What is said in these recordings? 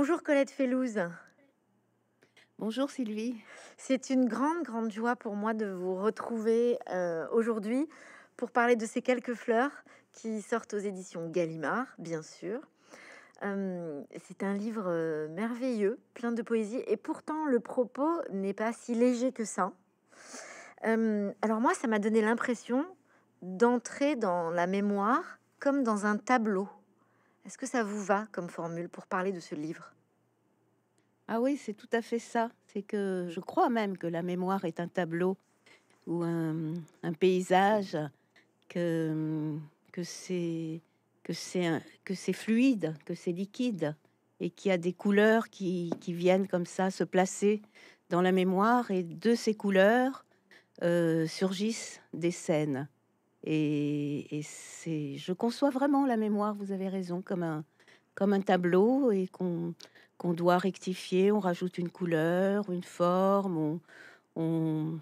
Bonjour Colette felouse. Bonjour Sylvie. C'est une grande, grande joie pour moi de vous retrouver euh, aujourd'hui pour parler de ces quelques fleurs qui sortent aux éditions Gallimard, bien sûr. Euh, c'est un livre euh, merveilleux, plein de poésie, et pourtant le propos n'est pas si léger que ça. alors moi, ça m'a donné l'impression d'entrer dans la mémoire comme dans un tableau. Est-ce que ça vous va comme formule pour parler de ce livre ah oui, c'est tout à fait ça. C'est que je crois même que la mémoire est un tableau ou un, paysage, que, que c'est que c'est fluide, que c'est liquide et qui a des couleurs qui, viennent comme ça se placer dans la mémoire et de ces couleurs euh, surgissent des scènes. Et, c'est, je conçois vraiment la mémoire, vous avez raison, comme un, comme un tableau et qu'on qu'on doit rectifier, on rajoute une couleur, une forme, on,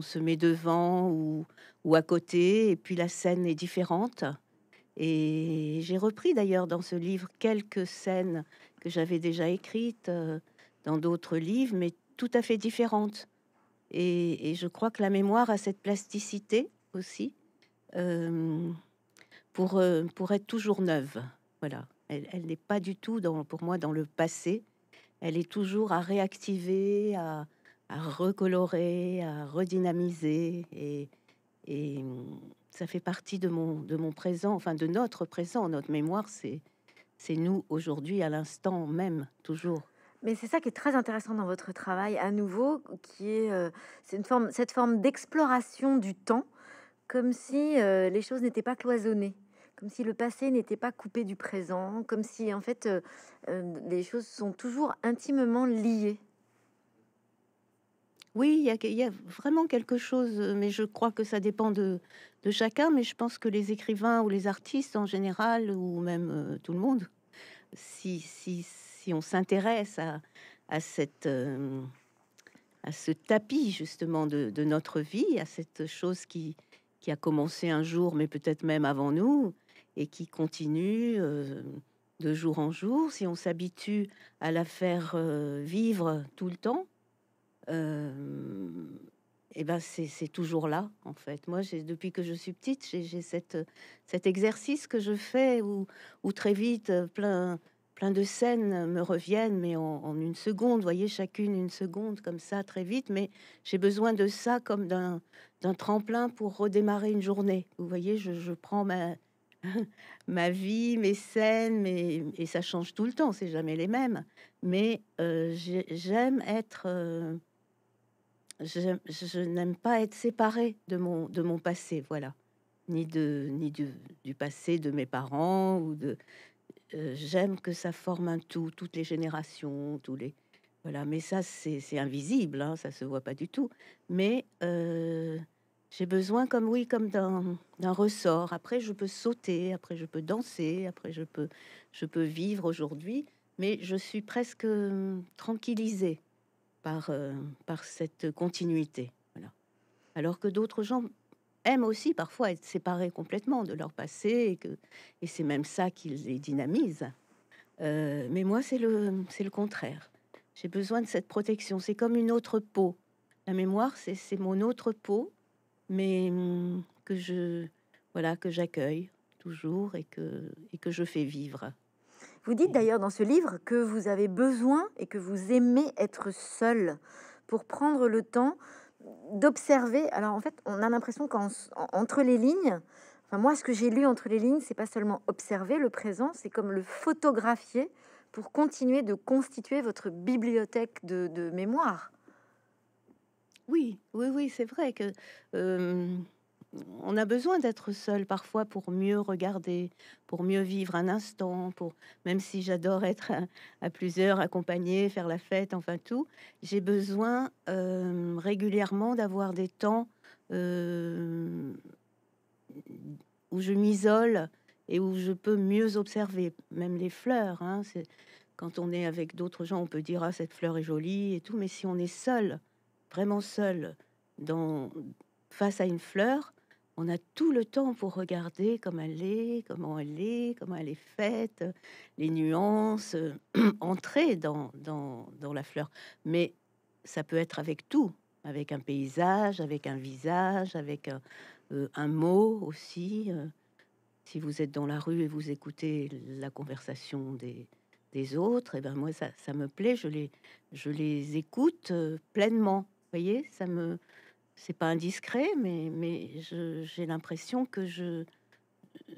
se met devant ou, à côté, et puis la scène est différente. Et j'ai repris d'ailleurs dans ce livre quelques scènes que j'avais déjà écrites euh, dans d'autres livres, mais tout à fait différentes. Et, je crois que la mémoire a cette plasticité aussi euh, pour, euh, pour être toujours neuve. Voilà. Elle, n'est pas du tout, pour moi, dans le passé. Elle est toujours à réactiver, à, recolorer, à redynamiser. Et, mm, ça fait partie de mon, de mon présent, enfin de notre présent. Notre mémoire, c'est, nous aujourd'hui, à l'instant même, toujours. Mais c'est ça qui est très intéressant dans votre travail, à nouveau, qui est, euh, c'est une forme, cette forme d'exploration du temps, comme si euh, les choses n'étaient pas cloisonnées comme si le passé n'était pas coupé du présent, comme si en fait euh, euh, les choses sont toujours intimement liées. Oui, il y, a, vraiment quelque chose, mais je crois que ça dépend de, chacun, mais je pense que les écrivains ou les artistes en général, ou même euh, tout le monde, si, si, si on s'intéresse à, à, cette... à ce tapis justement de, de, notre vie, à cette chose qui, qui a commencé un jour, mais peut-être même avant nous, et qui continue euh, de jour en jour. Si on s'habitue à la faire euh, vivre tout le temps, et euh, eh ben c'est toujours là en fait. Moi, depuis que je suis petite, j'ai cet exercice que je fais où, où très vite plein plein de scènes me reviennent, mais en, une seconde, voyez, chacune une seconde, comme ça, très vite. Mais j'ai besoin de ça comme d'un tremplin pour redémarrer une journée. Vous voyez, je, je prends ma, ma vie, mes scènes, et ça change tout le temps, c'est jamais les mêmes. Mais euh, j'aime être. Euh, je n'aime pas être séparée de mon, de mon passé, voilà. Ni, de, ni du, passé de mes parents ou de. Euh, j'aime que ça forme un tout, toutes les générations, tous les. Voilà, mais ça, c'est invisible, hein, ça se voit pas du tout. Mais j'ai besoin, comme oui, comme d'un ressort. Après, je peux sauter, après, je peux danser, après, je peux, je peux vivre aujourd'hui, mais je suis presque hum, tranquillisée par, euh, par cette continuité. Alors que d'autres gens aiment aussi parfois être séparés complètement de leur passé et, que, et c'est même ça qui les dynamise. Euh, mais moi, c'est le, c'est le contraire. J'ai besoin de cette protection. C'est comme une autre peau. La mémoire, c'est mon autre peau mais hum, que je voilà que j'accueille toujours et que et que je fais vivre. Vous dites d'ailleurs dans ce livre que vous avez besoin et que vous aimez être seul pour prendre le temps d'observer. Alors en fait, on a l'impression qu'entre les lignes, enfin moi ce que j'ai lu entre les lignes, c'est pas seulement observer le présent, c'est comme le photographier pour continuer de constituer votre bibliothèque de, de mémoire. Oui, oui, oui, c'est vrai que euh, on a besoin d'être seul parfois pour mieux regarder, pour mieux vivre un instant, pour même si j'adore être à, plusieurs, accompagner, faire la fête, enfin tout, j'ai besoin euh, régulièrement d'avoir des temps euh, où je m'isole et où je peux mieux observer, même les fleurs. Hein, quand on est avec d'autres gens, on peut dire ah cette fleur est jolie et tout, mais si on est seul, vraiment seul face à une fleur, on a tout le temps pour regarder comment elle est, comment elle est, comment elle est faite, les nuances, entrer dans, la fleur. Mais ça peut être avec tout, avec un paysage, avec un visage, avec un, euh, mot aussi. Euh. si vous êtes dans la rue et vous écoutez la conversation des, autres, et eh ben moi ça, me plaît, je les écoute euh, pleinement. Vous voyez, ça me, c'est pas indiscret, mais mais j'ai l'impression que je,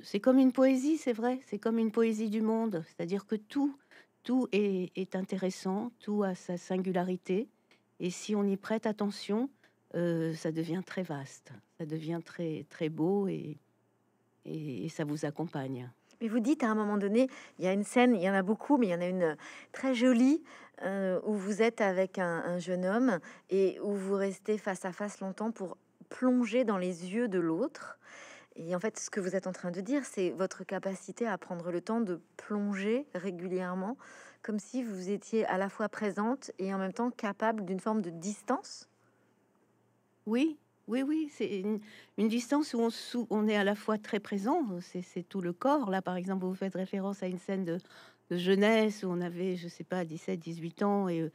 c'est comme une poésie, c'est vrai, c'est comme une poésie du monde, c'est-à-dire que tout tout est, intéressant, tout a sa singularité, et si on y prête attention, euh, ça devient très vaste, ça devient très très beau et, et ça vous accompagne. Mais vous dites à un moment donné, il y a une scène, il y en a beaucoup, mais il y en a une euh, très jolie euh, où vous êtes avec un, un jeune homme et où vous restez face à face longtemps pour plonger dans les yeux de l'autre. Et en fait, ce que vous êtes en train de dire, c'est votre capacité à prendre le temps de plonger régulièrement, comme si vous étiez à la fois présente et en même temps capable d'une forme de distance. Oui, oui, oui, c'est une, distance où on, est à la fois très présent, c'est tout le corps. Là, par exemple, vous faites référence à une scène de, jeunesse où on avait, je ne sais pas, 17, 18 ans et,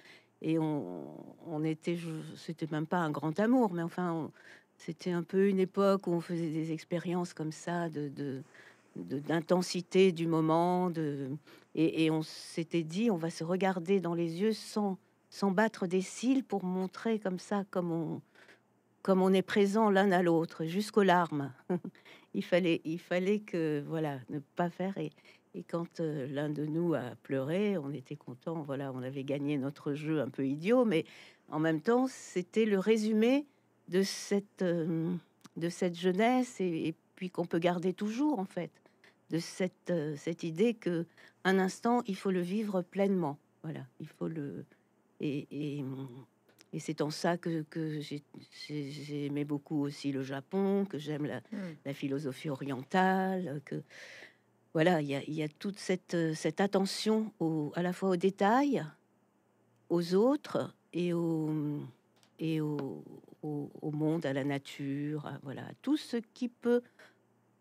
on, était, c'était même pas un grand amour, mais enfin, c'était un peu une époque où on faisait des expériences comme ça d'intensité du moment, et, on s'était dit, on va se regarder dans les yeux sans, sans battre des cils pour montrer comme ça, comme on comme on est présent l'un à l'autre, jusqu'aux larmes. il fallait, il fallait que voilà, ne pas faire. Et, quand euh, l'un de nous a pleuré, on était content. Voilà, on avait gagné notre jeu un peu idiot, mais en même temps, c'était le résumé de cette, euh, de cette jeunesse et, puis qu'on peut garder toujours en fait de cette, euh, cette idée que un instant il faut le vivre pleinement. Voilà, il faut le et et c'est en ça que, j'ai aimé beaucoup aussi le Japon, que j'aime hmm. la, philosophie orientale, que voilà, il y, a, toute cette, euh, attention à la fois aux détails, aux autres et au, et au, monde, à la nature, voilà, tout ce qui peut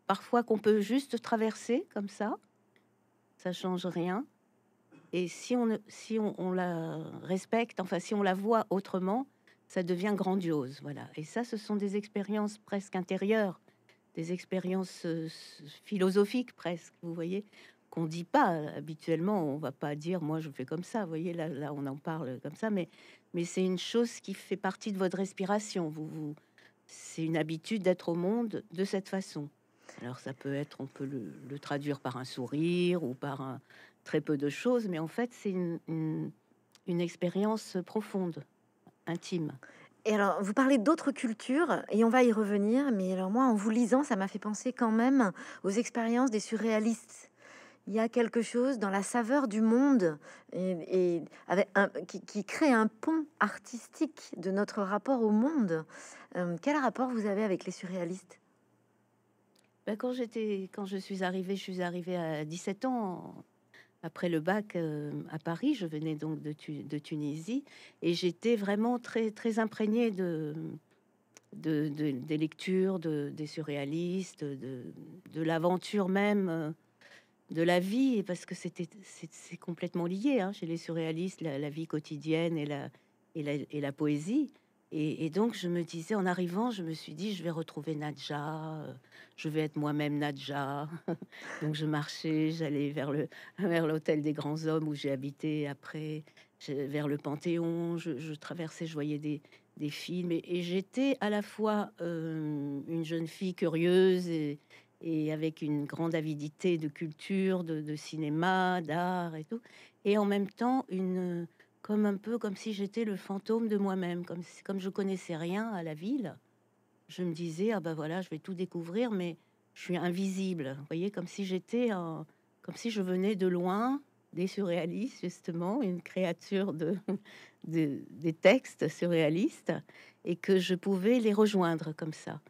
parfois qu'on peut juste traverser comme ça, ça change rien. Et si on, si on, la respecte, enfin si on la voit autrement, ça devient grandiose. Voilà. Et ça, ce sont des expériences presque intérieures, des expériences euh, philosophiques presque, vous voyez, qu'on dit pas euh, habituellement. On va pas dire, moi je fais comme ça, vous voyez, là, là on en parle comme ça, mais, mais c'est une chose qui fait partie de votre respiration. Vous, c'est une habitude d'être au monde de cette façon. Alors ça peut être, on peut le, le traduire par un sourire ou par un, très peu de choses, mais en fait, c'est une, expérience profonde, intime. Et alors, vous parlez d'autres cultures, et on va y revenir, mais alors moi, en vous lisant, ça m'a fait penser quand même aux expériences des surréalistes. Il y a quelque chose dans la saveur du monde et, avec un, qui, crée un pont artistique de notre rapport au monde. Euh, quel rapport vous avez avec les surréalistes ben, quand j'étais, quand je suis arrivée, je suis arrivée à 17 ans après le bac euh, à Paris, je venais donc de, Tunisie et j'étais vraiment très très imprégnée de, des lectures, des surréalistes, de, l'aventure même euh, de la vie, parce que c'était c'est complètement lié hein. chez les surréalistes, la, vie quotidienne et la poésie. Et, donc, je me disais, en arrivant, je me suis dit, je vais retrouver Nadja, euh, je vais être moi-même Nadja. donc, je marchais, j'allais vers le vers l'hôtel des grands hommes où j'ai habité après, vers le Panthéon, je, traversais, je voyais des, des films. Et, j'étais à la fois euh, une jeune fille curieuse et, avec une grande avidité de culture, de cinéma, d'art et tout, et en même temps une, comme un peu comme si j'étais le fantôme de moi-même, comme si, comme je connaissais rien à la ville. Je me disais ah ben voilà, je vais tout découvrir, mais je suis invisible. Vous voyez, comme si j'étais, comme si je venais de loin, des surréalistes justement, une créature de, des textes surréalistes, et que je pouvais les rejoindre comme ça.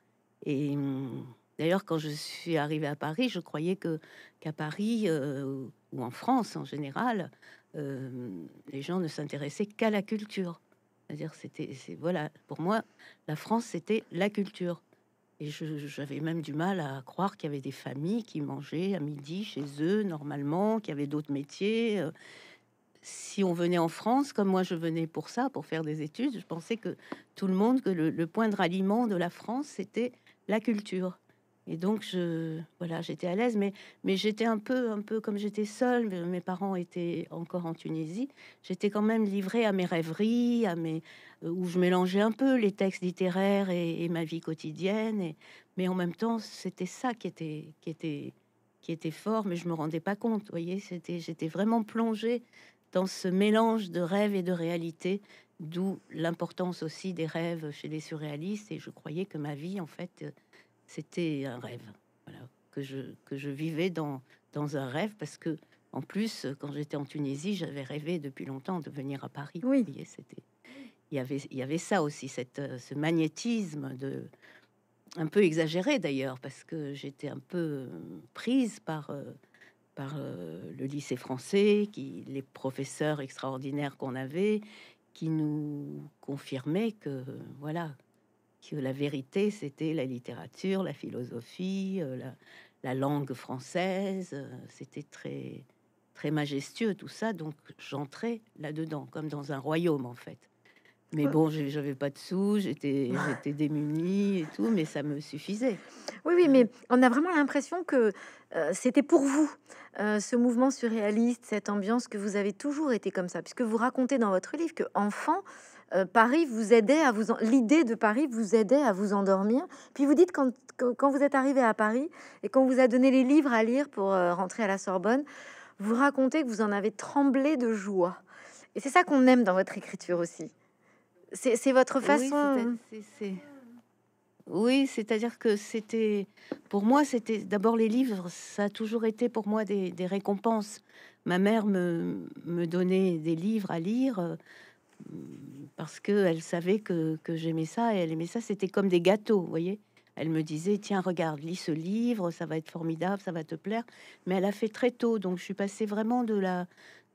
Et hum, d'ailleurs, quand je suis arrivée à Paris, je croyais que qu'à Paris euh, ou en France en général, euh, les gens ne s'intéressaient qu'à la culture. C'est-à-dire, c'était, voilà, pour moi, la France, c'était la culture. Et j'avais même du mal à croire qu'il y avait des familles qui mangeaient à midi chez eux, normalement, qu'il y avait d'autres métiers. Euh. Si on venait en France, comme moi je venais pour ça, pour faire des études, je pensais que tout le monde, que le point de ralliement de la France, c'était la culture. Et donc, je, voilà, j'étais à l'aise, mais, j'étais un peu, un peu comme j'étais seule, mes parents étaient encore en Tunisie, j'étais quand même livrée à mes rêveries, à mes, euh, où je mélangeais un peu les textes littéraires et, ma vie quotidienne. mais en même temps, c'était ça qui était, qui, était, fort, mais je ne me rendais pas compte, voyez, c'était, j'étais vraiment plongée dans ce mélange de rêve et de réalité, d'où l'importance aussi des rêves chez les surréalistes. Et je croyais que ma vie, en fait, euh, c'était un rêve que, je, que je vivais dans, dans un rêve parce que, en plus, quand j'étais en Tunisie, j'avais rêvé depuis longtemps de venir à Paris. Oui. il y avait, il y avait ça aussi, cette, euh, ce magnétisme de un peu exagéré d'ailleurs parce que j'étais un peu euh, prise par euh, par le lycée français, qui les professeurs extraordinaires qu'on avait, qui nous confirmaient que voilà que la vérité, c'était la littérature, la philosophie, euh, la, langue française. Euh, c'était très, très majestueux tout ça. Donc j'entrais là-dedans, comme dans un royaume en fait. Mais bon, j'avais pas de sous, j'étais démunie et tout, mais ça me suffisait. Oui, oui, mais euh. on a vraiment l'impression que c'était pour vous, ce mouvement surréaliste, cette ambiance, que vous avez toujours été comme ça, puisque vous racontez dans votre livre que enfant, euh, Paris vous aidait à vous en... l'idée de Paris vous aidait à vous endormir. Puis vous dites quand, quand vous êtes arrivé à Paris et qu'on vous a donné les livres à lire pour euh, rentrer à la Sorbonne, vous racontez que vous en avez tremblé de joie. Et c'est ça qu'on aime dans votre écriture aussi. C'est votre façon. Oui, c'est-à-dire que c'était pour moi, c'était d'abord les livres, ça a toujours été pour moi des, des récompenses. Ma mère me, me donnait des livres à lire euh, parce qu'elle savait que, j'aimais ça et elle aimait ça. C'était comme des gâteaux, vous voyez. Elle me disait Tiens, regarde, lis ce livre, ça va être formidable, ça va te plaire. Mais elle a fait très tôt, donc je suis passée vraiment de la,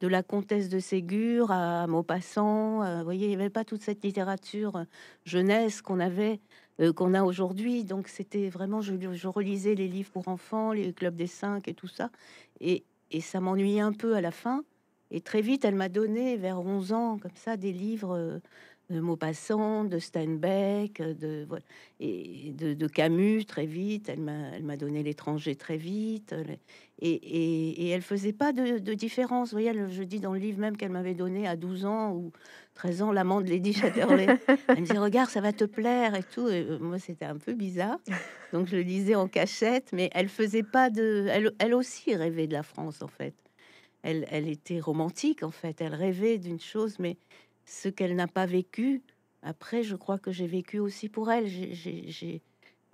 de la comtesse de Ségur à Maupassant. Euh, vous voyez, il n'y avait pas toute cette littérature euh, jeunesse qu'on avait, euh, qu'on a aujourd'hui. Donc c'était vraiment, je, relisais les livres pour enfants, les clubs des cinq et tout ça. Et, et ça m'ennuyait un peu à la fin. Et très vite, elle m'a donné, vers 11 ans, comme ça, des livres euh, de Maupassant, de Steinbeck, euh, de, et de, Camus très vite. Elle m'a donné l'étranger très vite. Euh, et, et, et, elle faisait pas de, différence. voyez, je dis dans le livre même qu'elle m'avait donné à 12 ans ou 13 ans l'amant de Lady Chatterley. elle me disait, regarde, ça va te plaire et tout. moi, c'était un peu bizarre. Donc, je le lisais en cachette, mais elle faisait pas de. Elle, elle aussi rêvait de la France, en fait elle, était romantique en fait. Elle rêvait d'une chose, mais ce qu'elle n'a pas vécu, après, je crois que j'ai vécu aussi pour elle. je suis,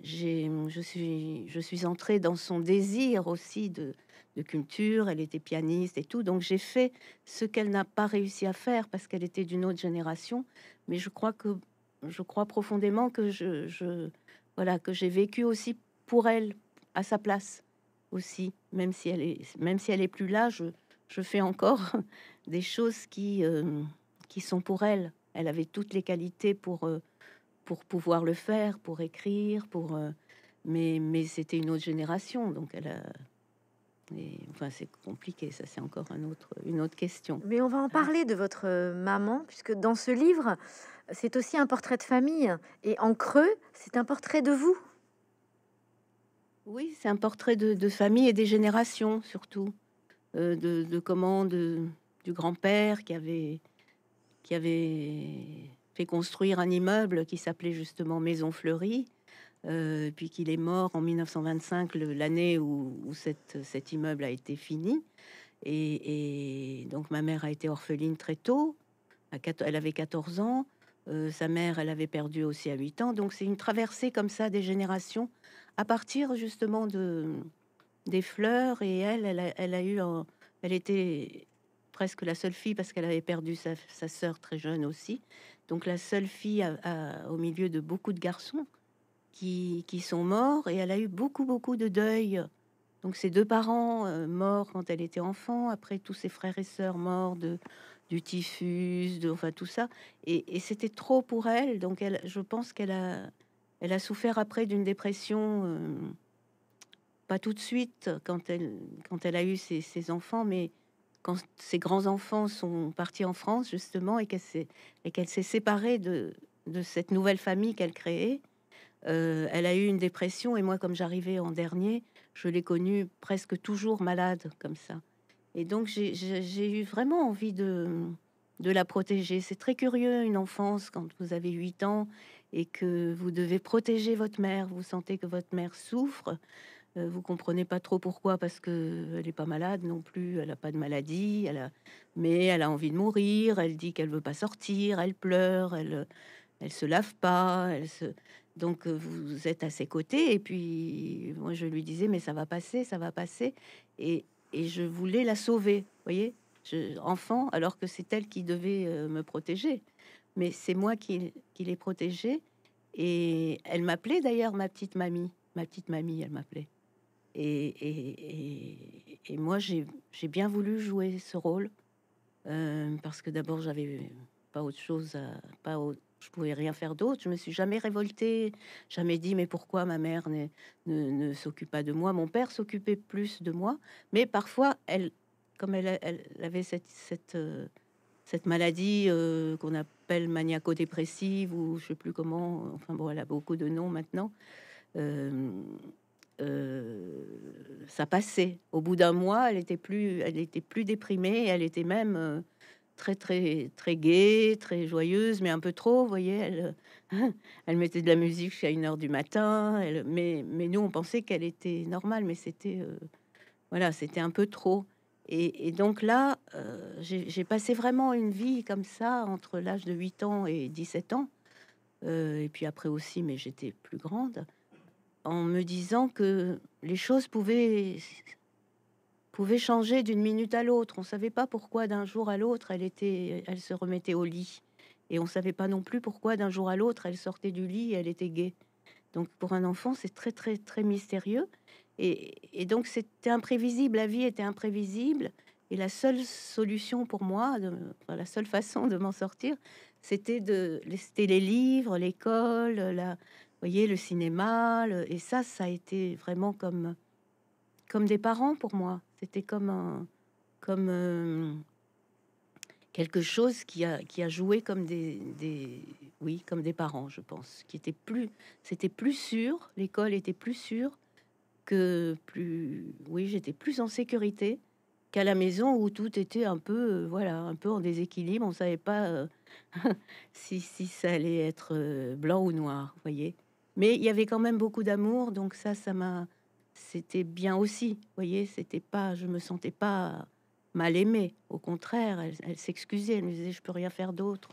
je entrée dans son désir aussi de, culture. Elle était pianiste et tout, donc j'ai fait ce qu'elle n'a pas réussi à faire parce qu'elle était d'une autre génération. Mais je crois que, je crois profondément que voilà, que j'ai vécu aussi pour elle, à sa place aussi, même si elle est, même si elle est plus là. Je, je fais encore des choses euh, qui, sont pour elle. Elle avait toutes les qualités pour, euh, pour pouvoir le faire, pour écrire, pour... Euh, mais c'était une autre génération, donc elle enfin, c'est compliqué, ça c'est encore autre, une autre question. Mais on va en parler de votre maman, puisque dans ce livre, c'est aussi un portrait de famille. Et en creux, c'est un portrait de vous. Oui, c'est un portrait de famille et des générations surtout. Euh, de, de, du grand-père qui avait, qui avait fait construire un immeuble qui s'appelait justement Maison Fleury, euh, puis qu'il est mort en 1925, l'année où, cette, cet immeuble a été fini. Et, donc ma mère a été orpheline très tôt, elle avait 14 ans. Euh, sa mère, elle avait perdu aussi à 8 ans. Donc c'est une traversée comme ça des générations à partir justement de, des fleurs et elle, elle a, eu, elle était presque la seule fille parce qu'elle avait perdu sa, sa sœur très jeune aussi. Donc la seule fille au milieu de beaucoup de garçons qui, qui, sont morts et elle a eu beaucoup beaucoup de deuil. Donc ses deux parents euh, morts quand elle était enfant, après tous ses frères et sœurs morts de du typhus, de enfin tout ça. Et, c'était trop pour elle. Donc elle, je pense qu'elle a elle a souffert après d'une dépression. Euh, pas tout de suite quand elle, quand elle a eu ses, enfants, mais quand ses grands-enfants sont partis en France, justement, et qu'elle s'est, qu'elle s'est séparée de, de cette nouvelle famille qu'elle créait. Euh, elle a eu une dépression et moi, comme j'arrivais en dernier, je l'ai connue presque toujours malade comme ça. Et donc j'ai, eu vraiment envie de, de la protéger. C'est très curieux une enfance quand vous avez 8 ans et que vous devez protéger votre mère. Vous sentez que votre mère souffre. Euh, vous comprenez pas trop pourquoi, parce que euh, elle est pas malade non plus, elle n'a pas de maladie, elle mais elle a envie de mourir, elle dit qu'elle veut pas sortir, elle pleure, elle, euh, elle se lave pas, elle se... donc vous êtes à ses côtés. Et puis moi je lui disais mais ça va passer, ça va passer, et, et je voulais la sauver, voyez, je, enfant, alors que c'est elle qui devait me protéger, mais c'est moi qui, qui l'ai protégée. Et elle m'appelait d'ailleurs ma petite mamie, ma petite mamie, elle m'appelait et, moi, j'ai bien voulu jouer ce rôle euh, parce que d'abord, j'avais pas autre chose, à, pas je pouvais rien faire d'autre. Je me suis jamais révoltée, jamais dit mais pourquoi ma mère ne, ne, s'occupe pas de moi. Mon père s'occupait plus de moi, mais parfois, elle, comme elle, elle avait cette, cette, euh, cette maladie euh, qu'on appelle maniaco-dépressive ou je sais plus comment, enfin bon, elle a beaucoup de noms maintenant. Euh, ça passait. Au bout d'un mois, elle était plus, elle était plus déprimée. Elle était même euh, très très très gaie, très joyeuse, mais un peu trop. Vous voyez, elle, euh, elle mettait de la musique à une heure du matin. mais, mais nous, on pensait qu'elle était normale, mais c'était voilà, c'était un peu trop. Et, donc là, j'ai passé vraiment une vie comme ça entre l'âge de 8 ans et 17 ans. et puis après aussi, mais j'étais plus grande en me disant que les choses pouvaient, pouvaient changer d'une minute à l'autre. On ne savait pas pourquoi d'un jour à l'autre elle, était, elle se remettait au lit. Et on ne savait pas non plus pourquoi d'un jour à l'autre elle sortait du lit et elle était gaie. Donc pour un enfant, c'est très très très mystérieux. Et, donc c'était imprévisible, la vie était imprévisible. Et la seule solution pour moi, la seule façon de m'en sortir, c'était de c'était les livres, l'école, la, voyez, le cinéma, et ça, ça a été vraiment comme, comme des parents pour moi. C'était comme un, comme euh, quelque chose qui a, qui a joué comme des, des, oui, comme des parents, je pense, qui était plus, c'était plus sûr, l'école était plus sûre que plus, oui, j'étais plus en sécurité qu'à la maison où tout était un peu, euh, voilà, un peu en déséquilibre. On savait pas euh, si, si ça allait être blanc ou noir, voyez. Mais il y avait quand même beaucoup d'amour, donc ça, ça m'a, c'était bien aussi. Vous voyez, c'était pas, je me sentais pas mal aimée. Au contraire, elle, s'excusait, elle me disait, je peux rien faire d'autre.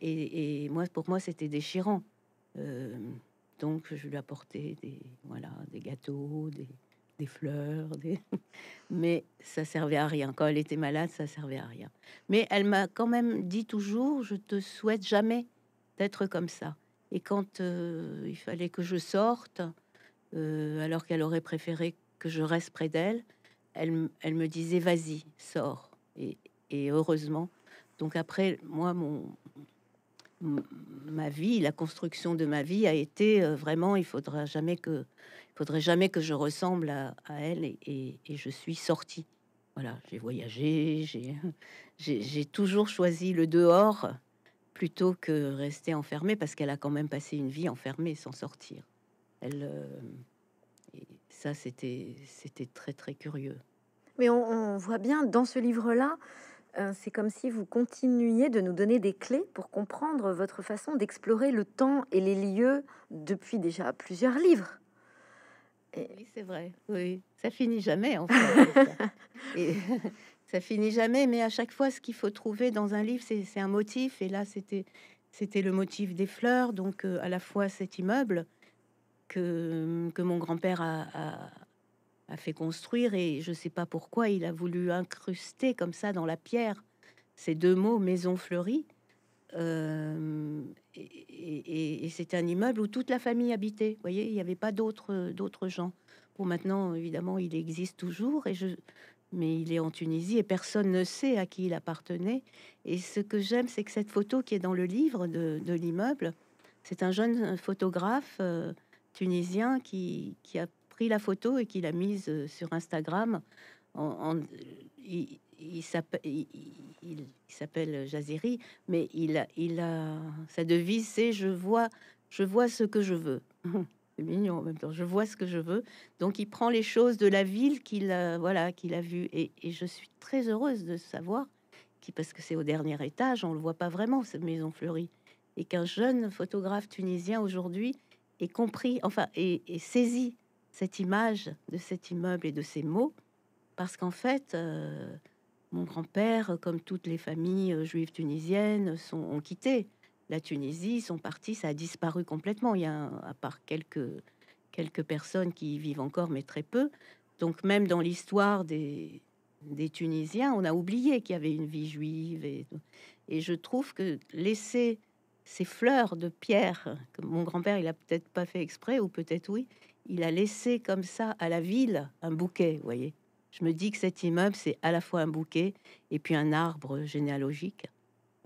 Et, moi, pour moi, c'était déchirant. Euh, donc, je lui apportais des, voilà, des gâteaux, des, fleurs, mais ça servait à rien. Quand elle était malade, ça servait à rien. Mais elle m'a quand même dit toujours, je te souhaite jamais d'être comme ça. Et quand euh, il fallait que je sorte, euh, alors qu'elle aurait préféré que je reste près d'elle, elle, me disait vas-y, sors. Et, heureusement. Donc après, moi, ma vie, la construction de ma vie a été euh, vraiment, il faudra jamais il faudrait jamais que je ressemble à, elle. Et, et, je suis sortie. Voilà, j'ai voyagé, j'ai toujours choisi le dehors plutôt que rester enfermée, parce qu'elle a quand même passé une vie enfermée sans sortir. Elle, euh, et ça, c'était, c'était très, très curieux. Mais on, voit bien dans ce livre-là, euh, c'est comme si vous continuiez de nous donner des clés pour comprendre votre façon d'explorer le temps et les lieux depuis déjà plusieurs livres. Et... Oui, c'est vrai. Oui, ça finit jamais en fait. et ça finit jamais, mais à chaque fois, ce qu'il faut trouver dans un livre, c'est un motif. Et là, c'était le motif des fleurs, donc euh, à la fois cet immeuble que, mon grand-père a, fait construire, et je ne sais pas pourquoi il a voulu incruster comme ça dans la pierre ces deux mots maison fleurie. Euh, et, et, c'était un immeuble où toute la famille habitait. Vous voyez, il n'y avait pas d'autres gens. Bon, maintenant, évidemment, il existe toujours, et je, mais il est en Tunisie et personne ne sait à qui il appartenait. Et ce que j'aime, c'est que cette photo qui est dans le livre de, l'immeuble, c'est un jeune photographe euh, tunisien qui, a pris la photo et qui l'a mise euh, sur Instagram. il, s'appelle Jaziri, mais il sa devise c'est je vois, je vois ce que je veux. c'est mignon en même temps. Je vois ce que je veux. Donc il prend les choses de la ville qu'il a, euh, voilà, qu'il a vue. Et, je suis très heureuse de savoir, parce que c'est au dernier étage, on ne le voit pas vraiment, cette maison fleurie. Et qu'un jeune photographe tunisien aujourd'hui ait compris, enfin, et, saisi cette image de cet immeuble et de ces mots. Parce qu'en fait, euh, mon grand-père, comme toutes les familles euh, juives tunisiennes, sont, ont quitté la Tunisie, ils sont partis, ça a disparu complètement. Il y a, à part quelques, quelques personnes qui y vivent encore, mais très peu. Donc même dans l'histoire des, des Tunisiens, on a oublié qu'il y avait une vie juive. Et, je trouve que laisser ces fleurs de pierre, que mon grand-père, il a peut-être pas fait exprès, ou peut-être oui, il a laissé comme ça à la ville un bouquet, vous voyez. Je me dis que cet immeuble, c'est à la fois un bouquet et puis un arbre généalogique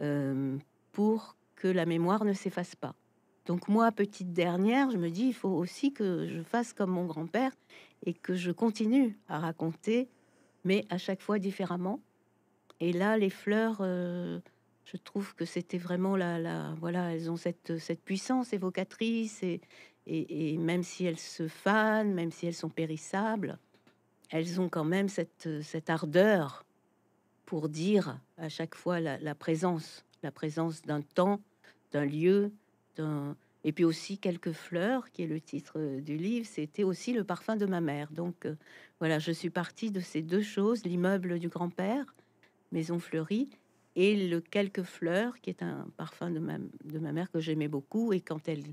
euh, pour que la mémoire ne s'efface pas. Donc moi, petite dernière, je me dis, il faut aussi que je fasse comme mon grand-père et que je continue à raconter, mais à chaque fois différemment. Et là, les fleurs, euh, je trouve que c'était vraiment la, la, voilà, elles ont cette, cette puissance évocatrice et, et, même si elles se fanent, même si elles sont périssables, elles ont quand même cette, cette ardeur pour dire à chaque fois la, la présence, la présence d'un temps d'un lieu, Et puis aussi quelques fleurs, qui est le titre euh, du livre, c'était aussi le parfum de ma mère. Donc euh, voilà, je suis partie de ces deux choses, l'immeuble du grand-père, maison fleurie, et le quelques fleurs, qui est un parfum de ma, de ma mère que j'aimais beaucoup. Et quand elle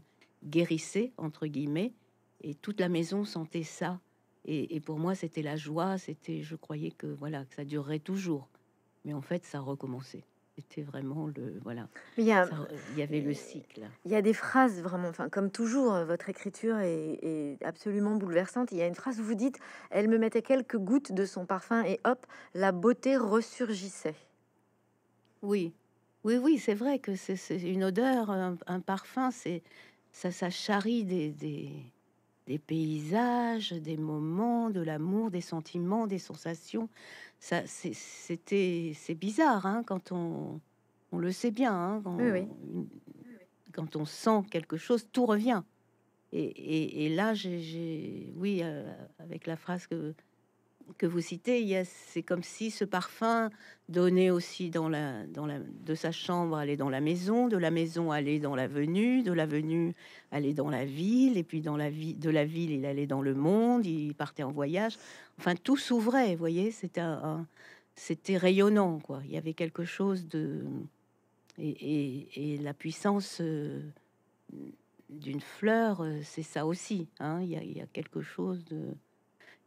guérissait, entre guillemets, et toute la maison sentait ça. Et, pour moi, c'était la joie, c'était, je croyais que voilà, que ça durerait toujours. Mais en fait, ça recommençait était vraiment le voilà. Il y, avait le cycle. Il y a des phrases vraiment, enfin comme toujours, euh, votre écriture est, absolument bouleversante. Il y a une phrase vous dites "Elle me mettait quelques gouttes de son parfum et hop, la beauté ressurgissait." Oui, oui, oui, c'est vrai que c'est une odeur, un, parfum, c'est ça, ça charrie des, des paysages, des moments, de l'amour, des sentiments, des sensations. Ça, c'était, c'est bizarre hein, quand on, on le sait bien. Hein, quand, On, sent quelque chose, tout revient. Et, et, là, j'ai, oui, euh, avec la phrase que que vous citez, c'est comme si ce parfum donnait aussi dans la, dans la, de sa chambre aller dans la maison, de la maison aller dans l'avenue, de l'avenue aller dans la ville, et puis dans la vie, de la ville il allait dans le monde, il partait en voyage. Enfin, tout s'ouvrait, vous voyez, c'était un, c'était rayonnant, quoi. Il y avait quelque chose de et, la puissance euh, d'une fleur, euh, c'est ça aussi. Hein. Il, il y a quelque chose de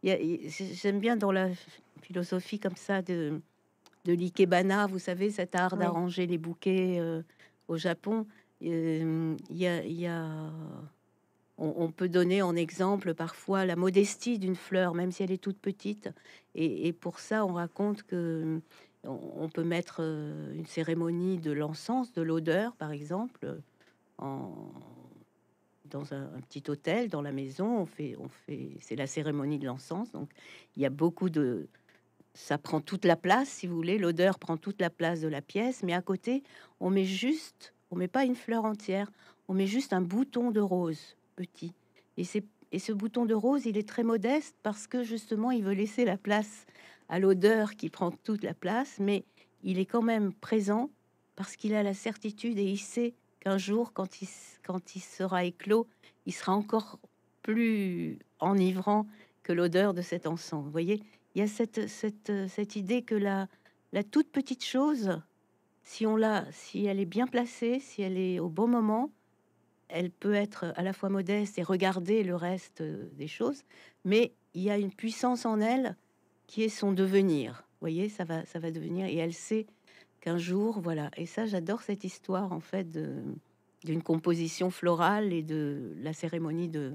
J'aime bien dans la philosophie comme ça de, de l'ikebana, vous savez, cet art d'arranger les bouquets euh, au Japon. Il y a, on, peut donner en exemple parfois la modestie d'une fleur, même si elle est toute petite. Et, pour ça, on raconte que on, peut mettre euh, une cérémonie de l'encens, de l'odeur, par exemple, en, dans un, petit hôtel, dans la maison. On fait, on fait, c'est la cérémonie de l'encens. Donc, il y a beaucoup de, ça prend toute la place, si vous voulez. L'odeur prend toute la place de la pièce, mais à côté, on met juste, on met pas une fleur entière, on met juste un bouton de rose petit. Et c'est et ce bouton de rose, il est très modeste parce que justement, il veut laisser la place à l'odeur qui prend toute la place, mais il est quand même présent parce qu'il a la certitude et il sait un jour, quand il, sera éclos, il sera encore plus enivrant que l'odeur de cet encens. Vous voyez, il y a cette, cette, idée que la, toute petite chose, si on l'a, si elle est bien placée, si elle est au bon moment, elle peut être à la fois modeste et regarder le reste des choses, mais il y a une puissance en elle qui est son devenir. Vous voyez, ça va, ça va devenir, et elle sait qu'un jour, voilà. Et ça, j'adore cette histoire en fait d'une composition florale et de la cérémonie de,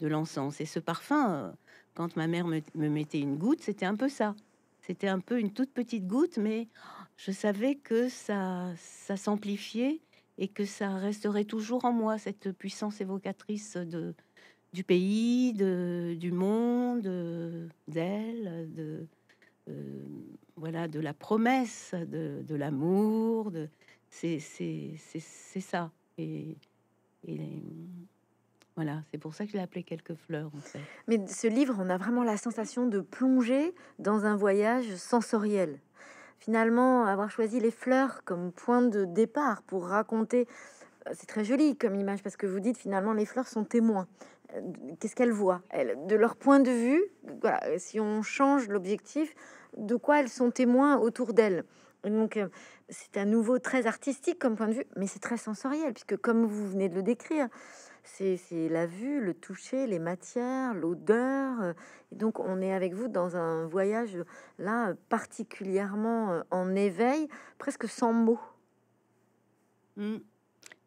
l'encens. Et ce parfum, euh, quand ma mère me, mettait une goutte, c'était un peu ça. C'était un peu une toute petite goutte, mais je savais que ça, ça s'amplifiait et que ça resterait toujours en moi, cette puissance évocatrice de, du pays, de, du monde, euh, d'elle, de, euh, voilà, de la promesse, de, l'amour, de... c'est ça. Et, voilà, c'est pour ça que je l'ai appelé Quelques fleurs. Mais ce livre, on a vraiment la sensation de plonger dans un voyage sensoriel. Finalement, avoir choisi les fleurs comme point de départ pour raconter c'est très joli comme image parce que vous dites finalement les fleurs sont témoins qu'est-ce qu'elles voient elles, De leur point de vue, si on change l'objectif, de quoi elles sont témoins autour d'elles. Donc, euh, c'est à nouveau très artistique comme point de vue, mais c'est très sensoriel, puisque comme vous venez de le décrire, c'est la vue, le toucher, les matières, l'odeur. Euh, donc, on est avec vous dans un voyage là particulièrement euh, en éveil, presque sans mots. Mmh.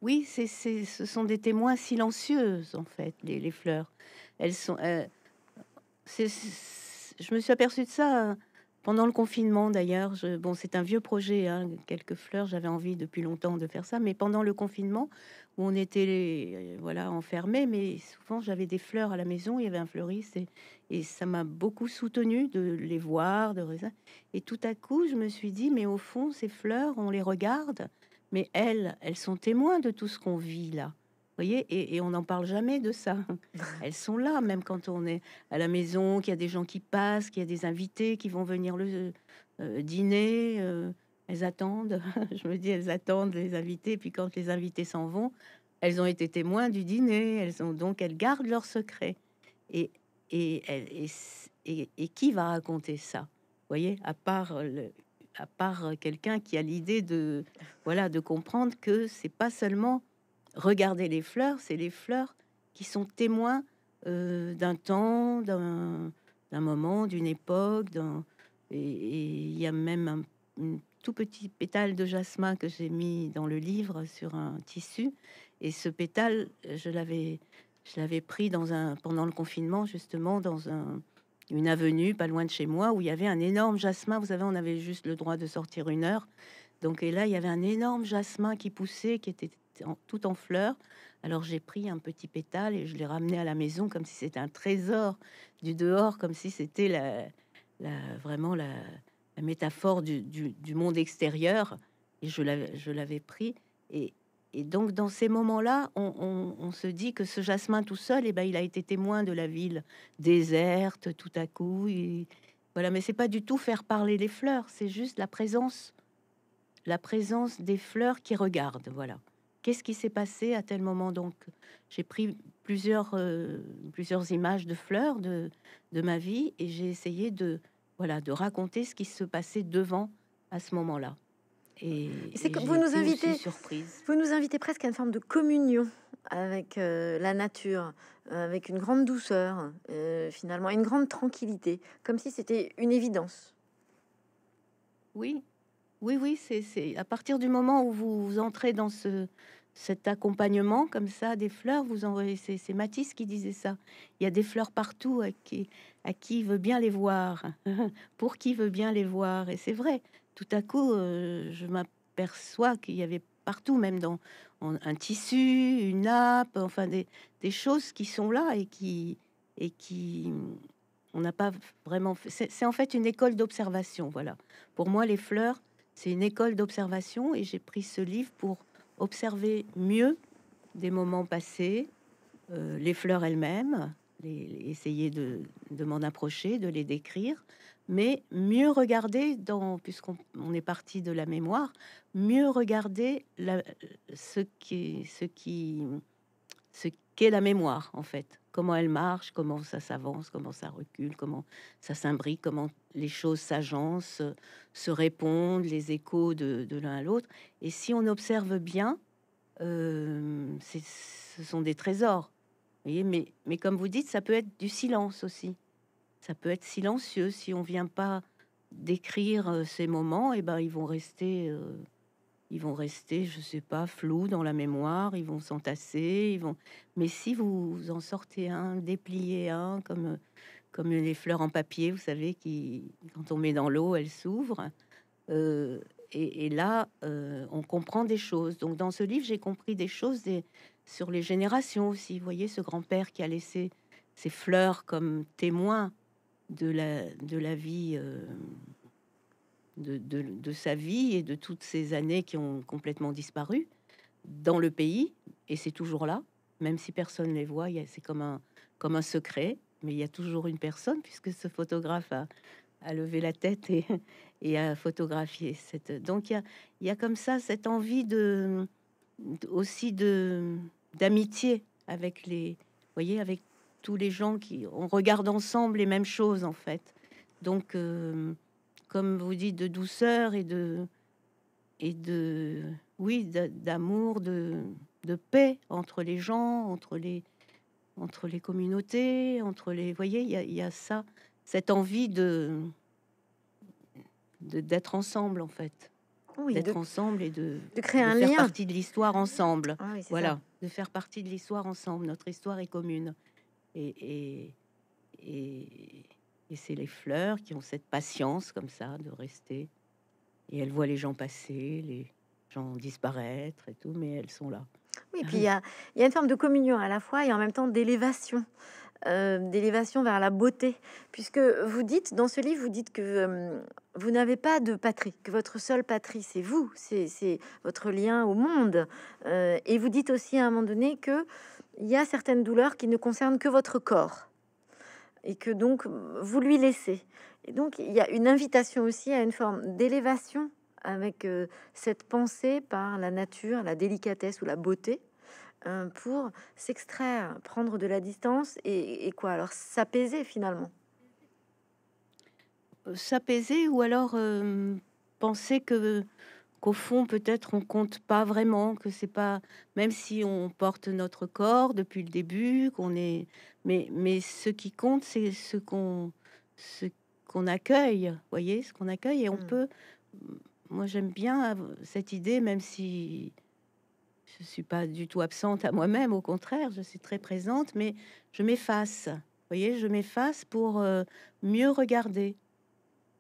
Oui, ce sont des témoins silencieux, en fait, les, fleurs. Elles sont. Euh, je me suis aperçue de ça hein, pendant le confinement, d'ailleurs. bon, c'est un vieux projet, hein, quelques fleurs. J'avais envie depuis longtemps de faire ça, mais pendant le confinement, où on était euh, voilà enfermés, mais souvent j'avais des fleurs à la maison. Il y avait un fleuriste et, ça m'a beaucoup soutenu de les voir, de et tout à coup, je me suis dit, mais au fond, ces fleurs, on les regarde mais elles, elles sont témoins de tout ce qu'on vit là. voyez, et, on n'en parle jamais de ça. Elles sont là, même quand on est à la maison, qu'il y a des gens qui passent, qu'il y a des invités qui vont venir le euh, dîner. Euh, elles attendent, je me dis, elles attendent les invités. puis quand les invités s'en vont, elles ont été témoins du dîner. Elles ont donc, elles gardent leur secret. Et, et, et, et qui va raconter ça voyez, à part le, à part euh, quelqu'un qui a l'idée de voilà de comprendre que c'est pas seulement regarder les fleurs, c'est les fleurs qui sont témoins euh, d'un temps, d'un moment, d'une époque. Et il y a même un, un, tout petit pétale de jasmin que j'ai mis dans le livre sur un tissu. Et ce pétale, je l'avais je l'avais pris dans un pendant le confinement justement dans un une avenue pas loin de chez moi où il y avait un énorme jasmin. Vous savez, on avait juste le droit de sortir une heure. Donc, et là, il y avait un énorme jasmin qui poussait, qui était tout en fleurs. Alors j'ai pris un petit pétale et je l'ai ramené à la maison comme si c'était un trésor du dehors, comme si c'était la, vraiment la, métaphore du, du, monde extérieur. Et je l'avais pris. Et, et donc, dans ces moments-là, on, se dit que ce jasmin tout seul, et eh ben, il a été témoin de la ville déserte tout à coup. Et voilà, mais c'est pas du tout faire parler les fleurs, c'est juste la présence, la présence des fleurs qui regardent. Voilà. Qu'est-ce qui s'est passé à tel moment Donc, j'ai pris plusieurs, euh, plusieurs images de fleurs de, ma vie et j'ai essayé de, de raconter ce qui se passait devant à ce moment-là. Et, que vous nous invitez, surprise. vous nous invitez presque à une forme de communion avec euh, la nature, euh, avec une grande douceur, euh, finalement, une grande tranquillité, comme si c'était une évidence. Oui, oui, oui, c'est à partir du moment où vous, entrez dans cet accompagnement comme ça des fleurs, vous envoyez. C'est Matisse qui disait ça. Il y a des fleurs partout à qui veut bien les voir, pour qui veut bien les voir. Et c'est vrai, tout à coup, euh, je m'aperçois qu'il y avait partout, même dans un tissu, une nappe, enfin des, choses qui sont là et qui et qui on n'a pas vraiment. C'est en fait une école d'observation, voilà. Pour moi, les fleurs, c'est une école d'observation et j'ai pris ce livre pour observer mieux des moments passés, euh, les fleurs elles-mêmes, essayer de m'en approcher, de les décrire, mais mieux regarder, puisqu'on est parti de la mémoire, mieux regarder ce ce qui, ce qu'est la mémoire en fait, comment elle marche, comment ça s'avance, comment ça recule, comment ça s'imbrique, comment les choses s'agencent, se répondent, les échos de, l'un à l'autre. Et si on observe bien, euh, ce sont des trésors. mais comme vous dites, ça peut être du silence aussi ça peut être silencieux. Si on vient pas décrire euh, ces moments, et eh ben ils vont rester, euh, ils vont rester, je sais pas, flous dans la mémoire. Ils vont s'entasser. Ils vont. Mais si vous en sortez un, dépliez un, comme comme les fleurs en papier, vous savez, qui quand on met dans l'eau, elles s'ouvrent. Euh, et, là, on comprend des choses. Donc dans ce livre, j'ai compris des choses des, sur les générations aussi. Vous voyez, ce grand-père qui a laissé ses fleurs comme témoin de la, de la vie, euh, de, sa vie et de toutes ces années qui ont complètement disparu dans le pays. Et c'est toujours là, même si personne ne les voit, c'est comme un, comme un secret. Mais il y a toujours une personne, puisque ce photographe a, a levé la tête et, et a photographié. Cette... Donc il y a, comme ça cette envie de, aussi de d'amitié avec les, voyez, avec tous les gens qui on regarde ensemble les mêmes choses en fait. Donc, euh, comme vous dites, de douceur et de et de oui d'amour, de, de paix entre les gens, entre les entre les communautés, entre les. voyez, il y, a ça, cette envie de d'être ensemble en fait. Oui, d'être ensemble et de, de créer un faire lien. partie de l'histoire ensemble. Ah voilà, de faire partie de l'histoire ensemble. Notre histoire est commune. Et, et, c'est les fleurs qui ont cette patience comme ça de rester. Et elles voient les gens passer, les gens disparaître et tout, mais elles sont là. Oui, et puis ah. il y a, une forme de communion à la fois et en même temps d'élévation. Euh, d'élévation vers la beauté, puisque vous dites, dans ce livre, vous dites que euh, vous n'avez pas de patrie, que votre seule patrie, c'est vous, c'est votre lien au monde. Euh, et vous dites aussi à un moment donné que il y a certaines douleurs qui ne concernent que votre corps et que donc vous lui laissez. Et donc il y a une invitation aussi à une forme d'élévation avec euh, cette pensée par la nature, la délicatesse ou la beauté euh, pour s'extraire, prendre de la distance et, quoi alors s'apaiser finalement. S'apaiser ou alors euh, penser que qu'au fond, peut-être on compte pas vraiment, que c'est pas, même si on porte notre corps depuis le début, qu'on est, mais, mais ce qui compte, c'est ce qu'on, ce qu'on accueille, voyez, ce qu'on accueille, et on hmm. peut, moi j'aime bien cette idée, même si je suis pas du tout absente à moi-même, au contraire, je suis très présente, mais je m'efface, voyez, je m'efface pour euh, mieux regarder,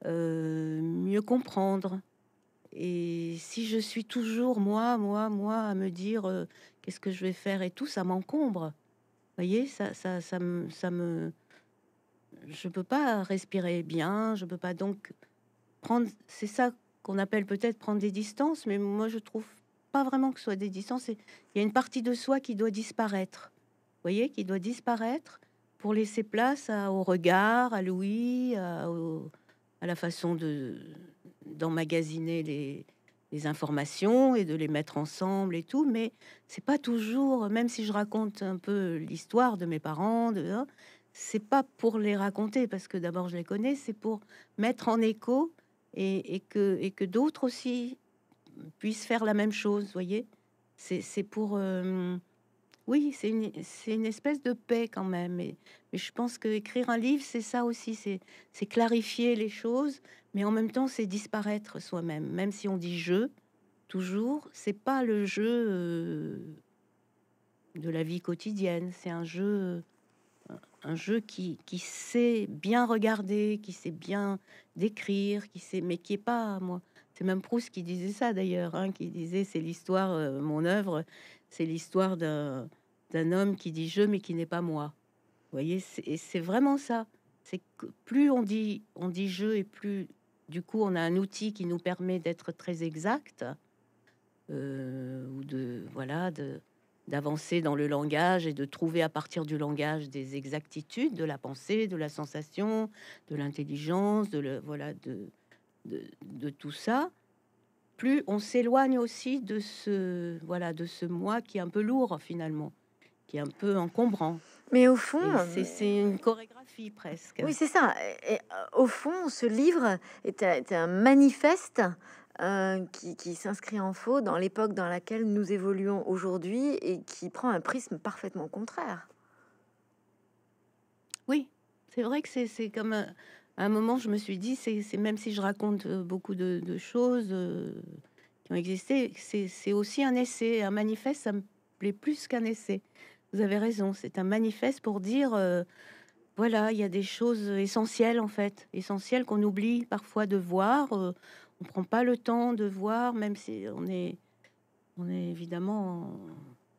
euh, mieux comprendre. Et si je suis toujours moi, moi, moi à me dire euh, qu'est-ce que je vais faire et tout, ça m'encombre. Vous voyez, ça, ça, ça, me, ça me. Je peux pas respirer bien, je peux pas donc prendre. C'est ça qu'on appelle peut-être prendre des distances, mais moi je trouve pas vraiment que ce soit des distances. Il y a une partie de soi qui doit disparaître. Vous voyez, qui doit disparaître pour laisser place au regard, à l'ouïe, à la façon de d'emmagasiner les, les, informations et de les mettre ensemble et tout, mais c'est pas toujours, même si je raconte un peu l'histoire de mes parents, hein, c'est pas pour les raconter parce que d'abord je les connais, c'est pour mettre en écho et, que, et que d'autres aussi puissent faire la même chose, voyez. C'est pour euh, oui, c'est une, espèce de paix quand même. Et, mais je pense que écrire un livre, c'est ça aussi, c'est clarifier les choses, mais en même temps, c'est disparaître soi-même. Même si on dit je, toujours, c'est pas le jeu euh, de la vie quotidienne, c'est un jeu, un jeu qui, sait bien regarder, qui sait bien décrire, qui sait, mais qui est pas moi. C'est même Proust qui disait ça d'ailleurs, hein, qui disait c'est l'histoire, euh, mon œuvre, c'est l'histoire d'un homme qui dit je, mais qui n'est pas moi. Vous voyez, c'est vraiment ça. C'est que plus on dit, on dit je, et plus du coup on a un outil qui nous permet d'être très exact euh, ou de voilà de d'avancer dans le langage et de trouver à partir du langage des exactitudes de la pensée, de la sensation, de l'intelligence, de voilà de tout ça plus on s'éloigne aussi de ce voilà de ce moi qui est un peu lourd finalement, qui est un peu encombrant. Mais au fond, c'est euh, une chorégraphie presque. Oui, c'est ça. Et, euh, au fond, ce livre est un, manifeste euh, qui, s'inscrit en faux dans l'époque dans laquelle nous évoluons aujourd'hui et qui prend un prisme parfaitement contraire. Oui, c'est vrai que c'est comme à un moment, je me suis dit, c'est même si je raconte euh, beaucoup de, choses euh, qui ont existé, c'est aussi un essai. Un manifeste, ça me plaît plus qu'un essai. Vous avez raison, c'est un manifeste pour dire, euh, voilà, il y a des choses essentielles en fait, essentielles qu'on oublie parfois de voir. on prend pas le temps de voir, même si on est, on est évidemment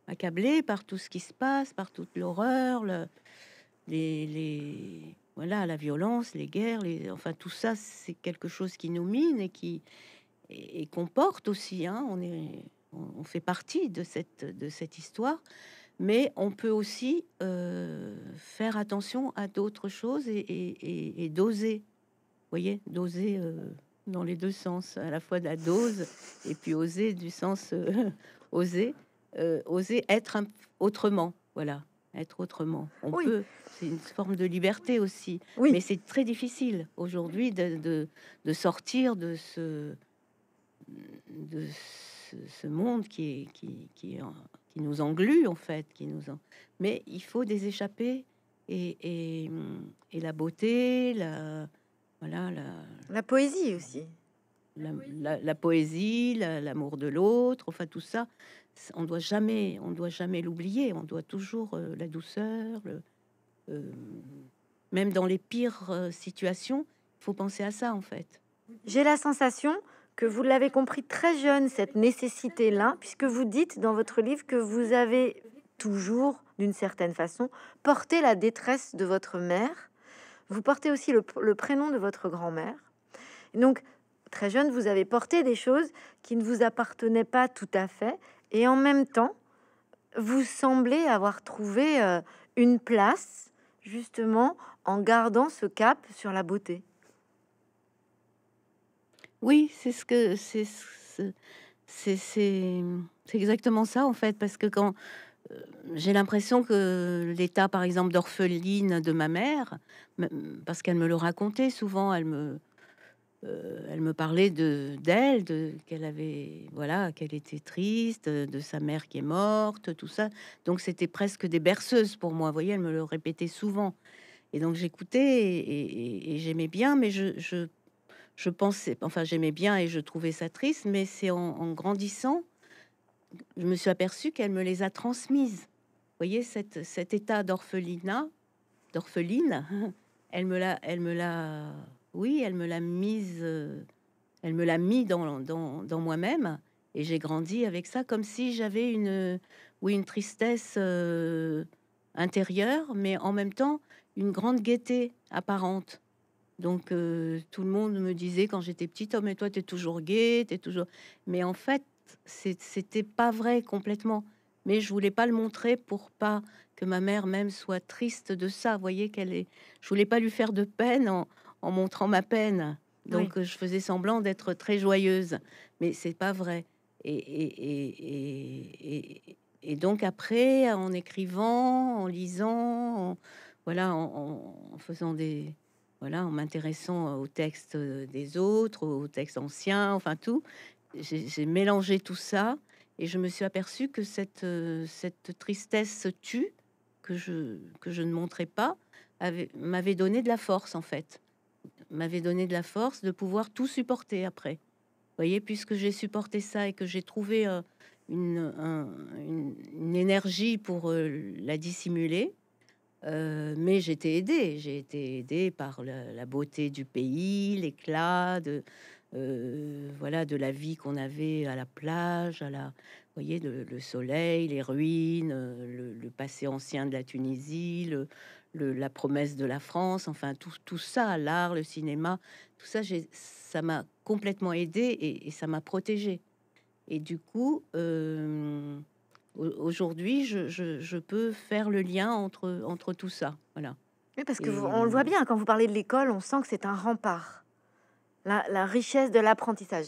accablé par tout ce qui se passe, par toute l'horreur, le, les, les voilà, la violence, les guerres, enfin tout ça, c'est quelque chose qui nous mine et qui et, aussi. Hein. on on, fait partie de cette de cette histoire, mais on peut aussi euh, faire attention à d'autres choses et, et, et doser. Voyez, doser. Euh, dans les deux sens, à la fois de la dose et puis oser du sens euh, oser, oser être autrement, voilà être autrement. On peut, c'est une forme de liberté aussi. Oui. Mais c'est très difficile aujourd'hui de, de, de, sortir de ce, de ce, monde qui, est, qui, qui, qui, nous englue en fait, qui nous en... Mais il faut des échappées et, et, et la beauté, la voilà, la, la poésie aussi. La, la poésie, l'amour de l'autre, enfin tout ça, on doit jamais, on doit jamais l'oublier. On doit toujours euh, la douceur, euh, même dans les pires euh, situations, il faut penser à ça en fait. J'ai la sensation que vous l'avez compris très jeune cette nécessité-là, puisque vous dites dans votre livre que vous avez toujours, d'une certaine façon, porté la détresse de votre mère. Vous portez aussi le prénom de votre grand-mère. Donc très jeune, vous avez porté des choses qui ne vous appartenaient pas tout à fait, et en même temps, vous semblez avoir trouvé euh, une place, justement, en gardant ce cap sur la beauté. Oui, c'est ce que c'est c'est exactement ça en fait parce que quand euh, j'ai l'impression que l'état par exemple d'orpheline de ma mère parce qu'elle me le racontait souvent elle me euh, elle me parlait d'elle, de qu'elle avait voilà, qu'elle était triste, de sa mère qui est morte, tout ça. Donc c'était presque des berceuses pour moi. Vous voyez, elle me le répétait souvent. Et donc j'écoutais et, j'aimais bien, mais je, je, pensais, enfin j'aimais bien et je trouvais ça triste, mais c'est en, grandissant, je me suis aperçue qu'elle me les a transmises. Vous voyez, cette, cet état d'orphelinat, d'orpheline, elle me l'a, elle me l'a oui, elle me l'a mise, euh, elle me l'a mis dans, moi-même. Et j'ai grandi avec ça comme si j'avais une, oui, une tristesse euh, intérieure, mais en même temps une grande gaieté apparente. Donc euh, tout le monde me disait quand j'étais petite, oh mais toi tu es toujours gaie, es toujours. Mais en fait, c'était pas vrai complètement. Mais je voulais pas le montrer pour pas que ma mère même soit triste de ça. Vous voyez qu'elle est. Je voulais pas lui faire de peine en, en montrant ma peine. Donc je faisais semblant d'être très joyeuse, mais c'est pas vrai. Et, et, donc après, en écrivant, en lisant, voilà, en, faisant des, voilà, en m'intéressant aux textes des autres, aux textes anciens, enfin tout, j'ai mélangé tout ça et je me suis aperçue que cette, cette tristesse tue que je que je ne montrais pas m'avait donné de la force en fait m'avait donné de la force de pouvoir tout supporter après. Vous voyez, puisque j'ai supporté ça et que j'ai trouvé euh, une, une, énergie pour euh, la dissimuler, euh, mais j'étais aidée. J'ai été aidée par la, beauté du pays, l'éclat de voilà de la vie qu'on avait à la plage, à la voyez le soleil, les ruines, le, passé ancien de la Tunisie, le, la promesse de la France, enfin tout, tout ça, l'art, le cinéma, tout ça, ça m'a complètement aidé et, ça m'a protégé. Et du coup, euh, aujourd'hui, je, peux faire le lien entre, entre tout ça. Voilà. Oui, parce que on le voit bien, quand vous parlez de l'école, on sent que c'est un rempart. la richesse de l'apprentissage.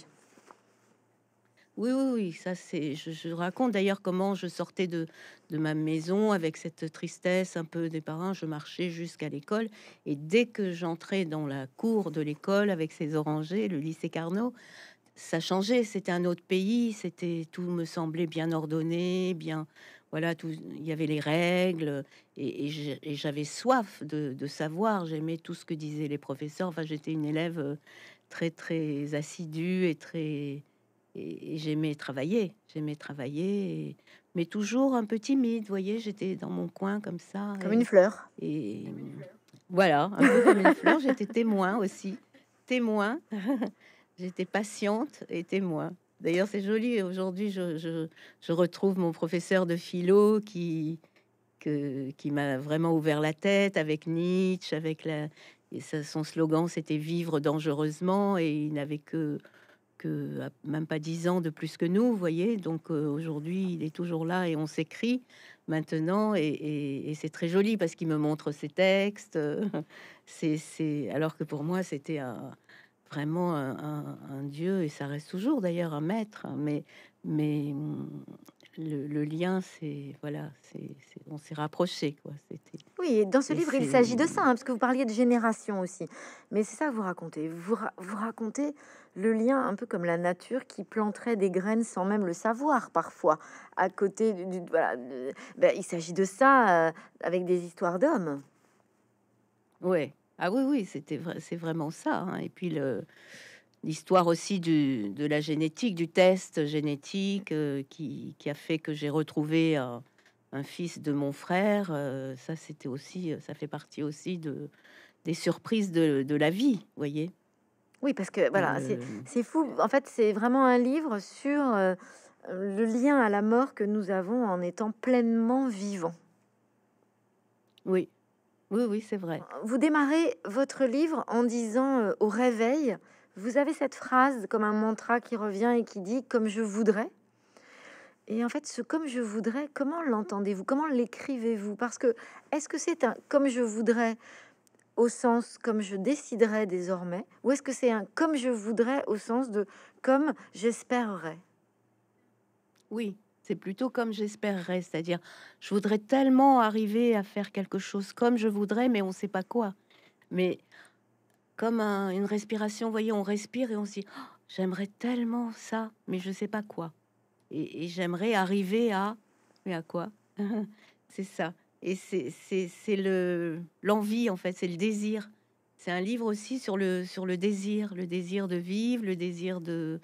Oui, oui, oui, ça c'est. Je, raconte d'ailleurs comment je sortais de, de, ma maison avec cette tristesse un peu des parents. Je marchais jusqu'à l'école et dès que j'entrais dans la cour de l'école avec ses orangers, le lycée Carnot, ça changeait. C'était un autre pays. C'était tout me semblait bien ordonné, bien. Voilà, tout. Il y avait les règles et, j'avais soif de, de savoir. J'aimais tout ce que disaient les professeurs. Enfin, j'étais une élève euh, très très assidue et très et, j'aimais travailler, j'aimais travailler, mais toujours un peu timide. Vous voyez, j'étais dans mon coin comme ça. Comme une fleur. Et voilà, un peu comme une fleur. J'étais témoin aussi, témoin. j'étais patiente et témoin. D'ailleurs, c'est joli. Aujourd'hui, je, retrouve mon professeur de philo qui, qui m'a vraiment ouvert la tête avec Nietzsche, avec la, et son slogan, c'était vivre dangereusement, et il n'avait que que même pas dix ans de plus que nous, vous voyez. Donc euh, aujourd'hui, il est toujours là et on s'écrit maintenant. Et, c'est très joli parce qu'il me montre ses textes. c'est Alors que pour moi, c'était un, vraiment un, un, dieu et ça reste toujours d'ailleurs un maître. Mais, mais le, lien, c'est voilà, c'est on s'est rapproché Quoi. C'était Oui, dans ce livre, il s'agit de ça, hein, parce que vous parliez de génération aussi. Mais c'est ça que vous racontez. Vous, racontez le lien un peu comme la nature qui planterait des graines sans même le savoir parfois. À côté du, voilà, euh, ben, il s'agit de ça euh, avec des histoires d'hommes. Ouais. Ah oui, oui, c'était vrai, c'est vraiment ça. Hein. Et puis le l'histoire aussi de la génétique, du test génétique euh, qui, a fait que j'ai retrouvé euh, un, fils de mon frère. Euh, ça, c'était aussi, ça fait partie aussi de, des surprises de, la vie, voyez. Oui, parce que voilà, c'est fou. En fait, c'est vraiment un livre sur le lien à la mort que nous avons en étant pleinement vivants. Oui, oui, oui, c'est vrai. Vous démarrez votre livre en disant au réveil, vous avez cette phrase comme un mantra qui revient et qui dit comme je voudrais. Et en fait, ce comme je voudrais, comment l'entendez-vous Comment l'écrivez-vous Parce que est-ce que c'est un comme je voudrais au sens comme je déciderais désormais Ou est-ce que c'est un comme je voudrais au sens de comme j'espérerais Oui, c'est plutôt comme j'espérerais, c'est-à-dire je voudrais tellement arriver à faire quelque chose comme je voudrais, mais on ne sait pas quoi. Mais comme une respiration. Vous voyez, on respire et on se dit oh, J'aimerais tellement ça, mais je sais pas quoi. Et, j'aimerais arriver à. Mais à quoi C'est ça. Et c'est le l'envie, en fait, c'est le désir. C'est un livre aussi sur le, sur le désir, le désir de vivre, le désir de.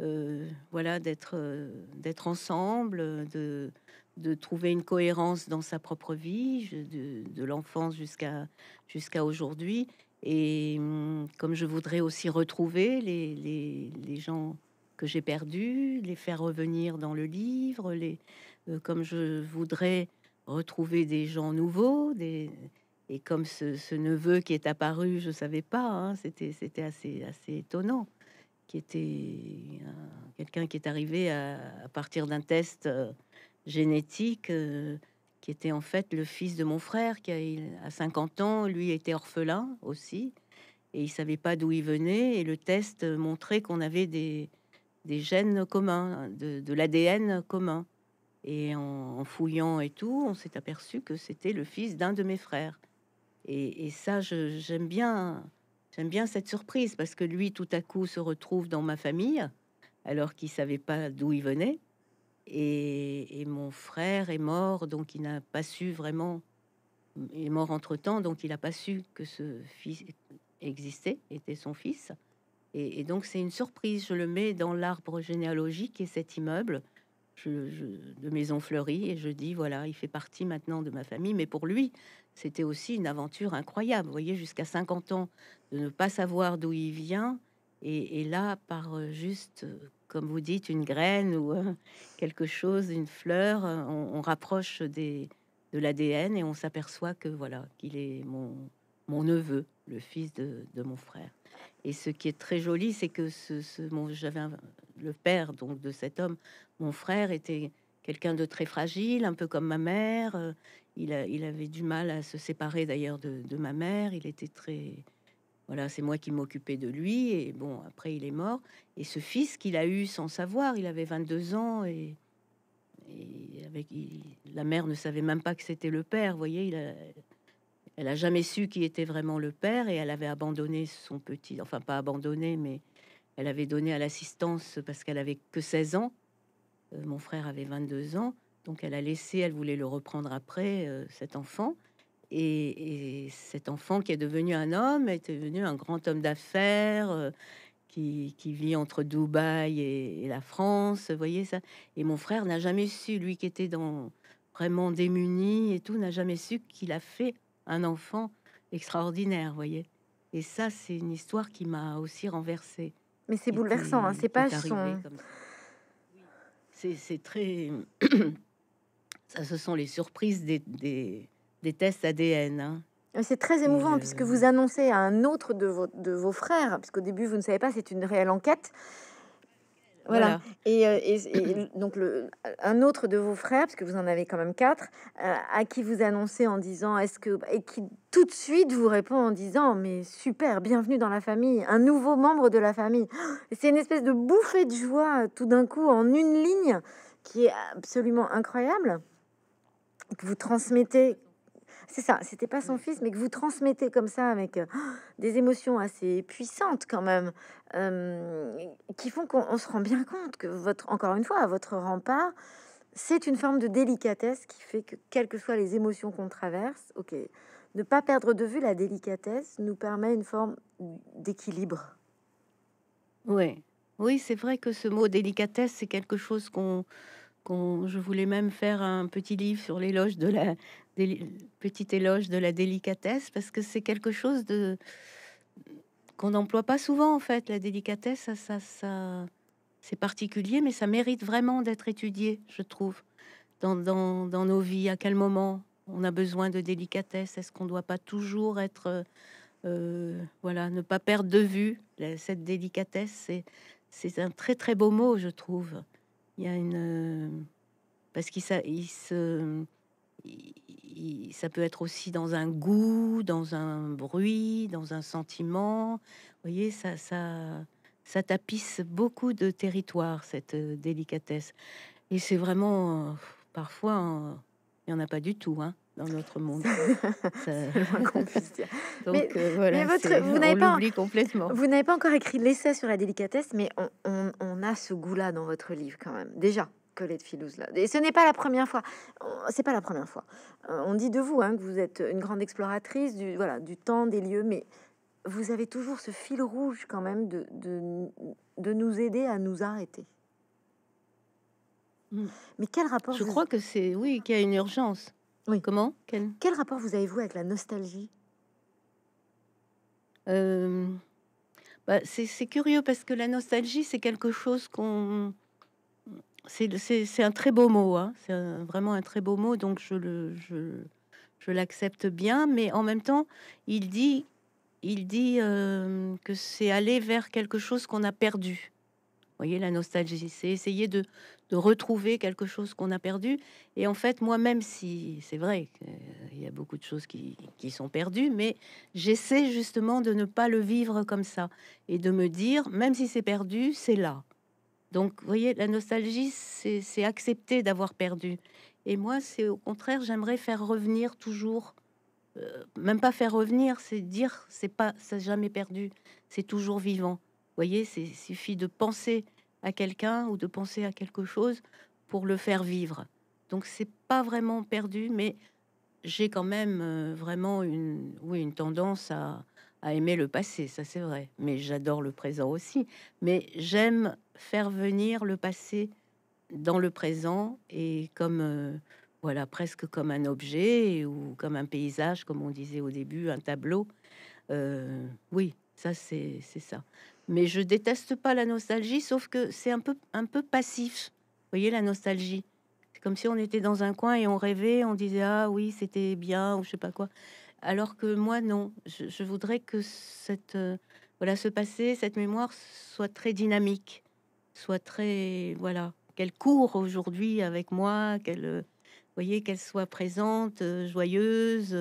Euh, voilà euh, d'être ensemble de, de trouver une cohérence dans sa propre vie de, de l'enfance jusqu'à jusqu'à aujourd'hui et hum, comme je voudrais aussi retrouver les, les, les gens que j'ai perdus, les faire revenir dans le livre, les, euh, comme je voudrais retrouver des gens nouveaux, des, et comme ce, neveu qui est apparu, je ne savais pas, hein, c'était, c'était assez, assez étonnant, qui était quelqu'un qui est arrivé à, partir d'un test euh, génétique. Euh, qui était en fait le fils de mon frère, qui a, à 50 ans, lui était orphelin aussi, et il savait pas d'où il venait, et le test montrait qu'on avait des, gènes communs, de, l'ADN commun. Et en, fouillant et tout, on s'est aperçu que c'était le fils d'un de mes frères. Et, et ça, j'aime bien, j'aime bien cette surprise parce que lui, tout à coup, se retrouve dans ma famille alors qu'il savait pas d'où il venait. Et, mon frère est mort, donc il n'a pas su vraiment. Il est mort entre temps, donc il n'a pas su que ce fils existait, était son fils. Et, donc c'est une surprise. Je le mets dans l'arbre généalogique et cet immeuble de Maison Fleurie, et je dis voilà, il fait partie maintenant de ma famille. Mais pour lui, c'était aussi une aventure incroyable. Vous voyez, jusqu'à 50 ans, de ne pas savoir d'où il vient. et, là, par euh, juste euh, comme vous dites, une graine ou euh, quelque chose, une fleur, euh, on, rapproche des, de l'ADN et on s'aperçoit que voilà qu'il est mon, mon neveu, le fils de, mon frère. Et ce qui est très joli, c'est que ce, ce j'avais le père donc de cet homme, mon frère était quelqu'un de très fragile, un peu comme ma mère. Euh, il, il avait du mal à se séparer d'ailleurs de, de ma mère. Il était très voilà, c'est moi qui m'occupais de lui. Et bon, après, il est mort. Et ce fils qu'il a eu sans savoir, il avait 22 ans et, avec la mère ne savait même pas que c'était le père. Vous voyez, il elle a jamais su qui était vraiment le père et elle avait abandonné son petit, enfin pas abandonné, mais elle avait donné à l'assistance parce qu'elle avait que 16 ans. Euh, mon frère avait 22 ans, donc elle a laissé, elle voulait le reprendre après euh, cet enfant. Et, cet enfant qui est devenu un homme est devenu un grand homme d'affaires euh, qui, vit entre Dubaï et, la France. voyez ça Et mon frère n'a jamais su, lui qui était dans, vraiment démuni et tout, n'a jamais su qu'il a fait un enfant extraordinaire. voyez Et ça, c'est une histoire qui m'a aussi renversé Mais c'est bouleversant, hein, c'est pas pages sont. C'est très. ça, ce sont les surprises des des tests ADN. Hein. C'est très émouvant puisque vous annoncez à un autre de vos, de vos frères, puisqu'au début vous ne savez pas, c'est une réelle enquête. Voilà. Et, euh, donc le, un autre de vos frères, parce que vous en avez quand même quatre, euh, à qui vous annoncez en disant est-ce que et qui tout de suite vous répond en disant mais super, bienvenue dans la famille, un nouveau membre de la famille. C'est une espèce de bouffée de joie tout d'un coup en une ligne qui est absolument incroyable que vous transmettez c'est ça, c'était pas son fils, mais que vous transmettez comme ça avec euh, des émotions assez puissantes quand même, qui font qu'on se rend bien compte que votre, encore une fois, votre rempart, c'est une forme de délicatesse qui fait que quelles que soient les émotions qu'on traverse, ok, ne pas perdre de vue la délicatesse nous permet une forme d'équilibre. Oui, oui, c'est vrai que ce mot délicatesse, c'est quelque chose qu'on je voulais même faire un petit livre sur l'éloge de la, petit éloge de la délicatesse parce que c'est quelque chose de qu'on n'emploie pas souvent en fait. La délicatesse, ça, ça, ça c'est particulier, mais ça mérite vraiment d'être étudié, je trouve, dans, dans, nos vies. À quel moment on a besoin de délicatesse Est-ce qu'on ne doit pas toujours être, euh, voilà, ne pas perdre de vue cette délicatesse C'est un très très beau mot, je trouve. Il y a une parce qu'il il se ça peut être aussi dans un goût, dans un bruit, dans un sentiment. Vous voyez, ça, ça, ça tapisse beaucoup de territoires, cette euh, délicatesse. Et c'est vraiment, parfois, hein, il n'y en a pas du tout hein, dans notre monde. Donc, euh, voilà, vous n'avez pas, complètement. Vous n'avez pas encore écrit l'essai sur la délicatesse, mais on a ce goût-là dans votre livre quand même, déjà de Filouz. Là. Et ce n'est pas la première fois. Euh, c'est pas la première fois. Euh, on dit de vous hein, que vous êtes une grande exploratrice du, voilà, du temps, des lieux, mais vous avez toujours ce fil rouge quand même de, de, nous aider à nous arrêter. Mm. Mais quel rapport Je crois que c'est oui qu'il y a une urgence. Oui. Comment quel... rapport vous avez-vous avec la nostalgie euh, bah, c'est curieux parce que la nostalgie c'est quelque chose qu'on c'est un très beau mot, hein. c'est vraiment un très beau mot, donc je je, l'accepte bien, mais en même temps, il dit, il dit euh, que c'est aller vers quelque chose qu'on a perdu. Vous voyez, la nostalgie, c'est essayer de, retrouver quelque chose qu'on a perdu. Et en fait, moi-même, si c'est vrai euh, il y a beaucoup de choses qui sont perdues, mais j'essaie justement de ne pas le vivre comme ça et de me dire, même si c'est perdu, c'est là. Donc, vous voyez, la nostalgie, c'est accepter d'avoir perdu. Et moi, c'est au contraire, j'aimerais faire revenir toujours, euh, même pas faire revenir, c'est dire, c'est pas, ça jamais perdu, c'est toujours vivant. Vous voyez, c'est suffit de penser à quelqu'un ou de penser à quelque chose pour le faire vivre. Donc, c'est pas vraiment perdu, mais j'ai quand même euh, vraiment une, oui, une tendance à, à aimer le passé, ça c'est vrai, mais j'adore le présent aussi. Mais j'aime faire venir le passé dans le présent et comme euh, voilà presque comme un objet ou comme un paysage, comme on disait au début, un tableau. Euh, oui, ça c'est ça. Mais je déteste pas la nostalgie, sauf que c'est un peu un peu passif. Vous voyez la nostalgie, c'est comme si on était dans un coin et on rêvait, on disait ah oui c'était bien ou je sais pas quoi alors que moi, non. Je, voudrais que cette, euh, voilà, ce passé, cette mémoire soit très dynamique, soit très, voilà, qu'elle court aujourd'hui avec moi, qu'elle, euh, voyez, qu'elle soit présente, euh, joyeuse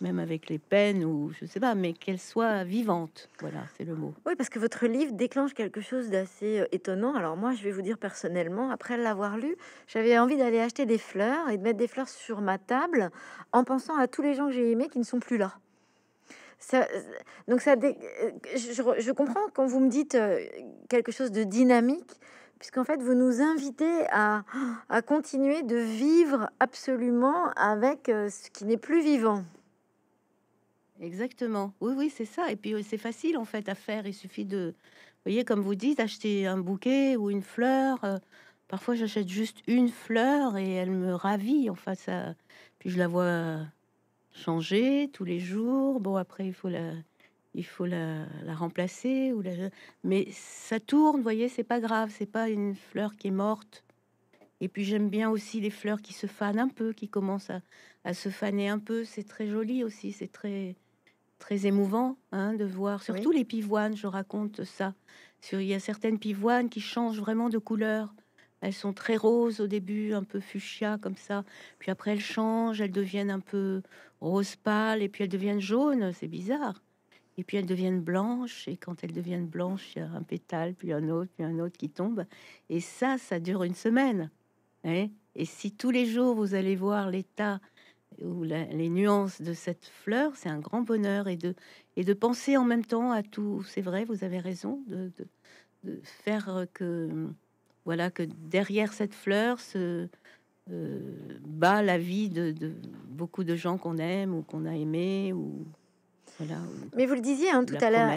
même avec les peines ou je sais pas, mais qu'elle soit vivante. Voilà, c'est le mot. Oui, parce que votre livre déclenche quelque chose d'assez euh, étonnant. Alors moi, je vais vous dire personnellement, après l'avoir lu, j'avais envie d'aller acheter des fleurs et de mettre des fleurs sur ma table en pensant à tous les gens que j'ai aimés qui ne sont plus là. Euh, donc ça, euh, je, comprends quand vous me dites quelque chose de dynamique, puisqu'en fait, vous nous invitez à, continuer de vivre absolument avec ce qui n'est plus vivant. Exactement. Oui, oui, c'est ça. Et puis euh, c'est facile en fait à faire. Il suffit de, vous voyez, comme vous dites, acheter un bouquet ou une fleur. Euh, parfois, j'achète juste une fleur et elle me ravit. En ça. Puis je la vois changer tous les jours. Bon, après, il faut la, il faut la, remplacer ou la. Mais ça tourne. Vous voyez, c'est pas grave. C'est pas une fleur qui est morte. Et puis j'aime bien aussi les fleurs qui se fanent un peu, qui commencent à, à se faner un peu. C'est très joli aussi. C'est très très émouvant hein, de voir, surtout les pivoines, je raconte ça. Sur, il y a certaines pivoines qui changent vraiment de couleur. Elles sont très roses au début, un peu fuchsia comme ça. Puis après, elles changent, elles deviennent un peu rose pâle, et puis elles deviennent jaunes, c'est bizarre. Et puis elles deviennent blanches, et quand elles deviennent blanches, il y a un pétale, puis un autre, puis un autre qui tombe. Et ça, ça dure une semaine. Hein. et si tous les jours, vous allez voir l'état ou les nuances de cette fleur, c'est un grand bonheur et de, et de penser en même temps à tout. C'est vrai, vous avez raison de, de, faire que voilà que derrière cette fleur se euh, bat la vie de, de beaucoup de gens qu'on aime ou qu'on a aimé ou mais vous le disiez hein, tout à l'heure,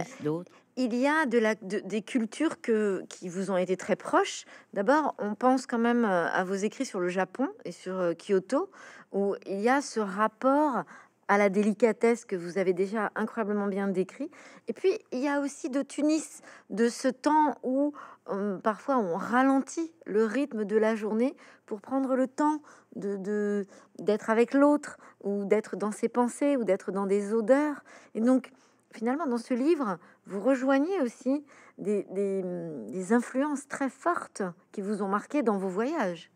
il y a des cultures qui vous ont été très proches. D'abord, on pense quand même euh, à vos écrits sur le Japon et sur euh, Kyoto, où il y a ce rapport à la délicatesse que vous avez déjà incroyablement bien décrit. Et puis, il y a aussi de Tunis, de ce temps où hum, parfois on ralentit le rythme de la journée pour prendre le temps d'être de, d'être avec l'autre, ou d'être dans ses pensées, ou d'être dans des odeurs. Et donc, finalement, dans ce livre, vous rejoignez aussi des, des hum, influences très fortes qui vous ont marqué dans vos voyages.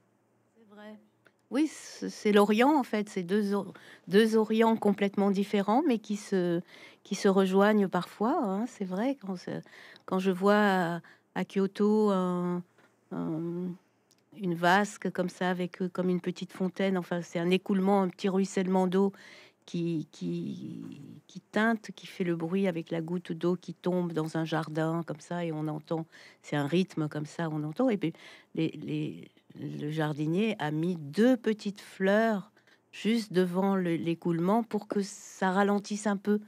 Oui, c'est l'Orient en fait, c'est deux, deux Orients complètement différents, mais qui se, qui se rejoignent parfois. Hein, c'est vrai, quand, quand je vois à, Kyoto une vasque comme ça, avec euh, comme une petite fontaine, enfin c'est un écoulement, un petit ruissellement d'eau qui, qui, qui, teinte, qui fait le bruit avec la goutte d'eau qui tombe dans un jardin comme ça, et on entend, c'est un rythme comme ça, on entend, et puis les, les le jardinier a mis deux petites fleurs juste devant l'écoulement pour que ça ralentisse un peu.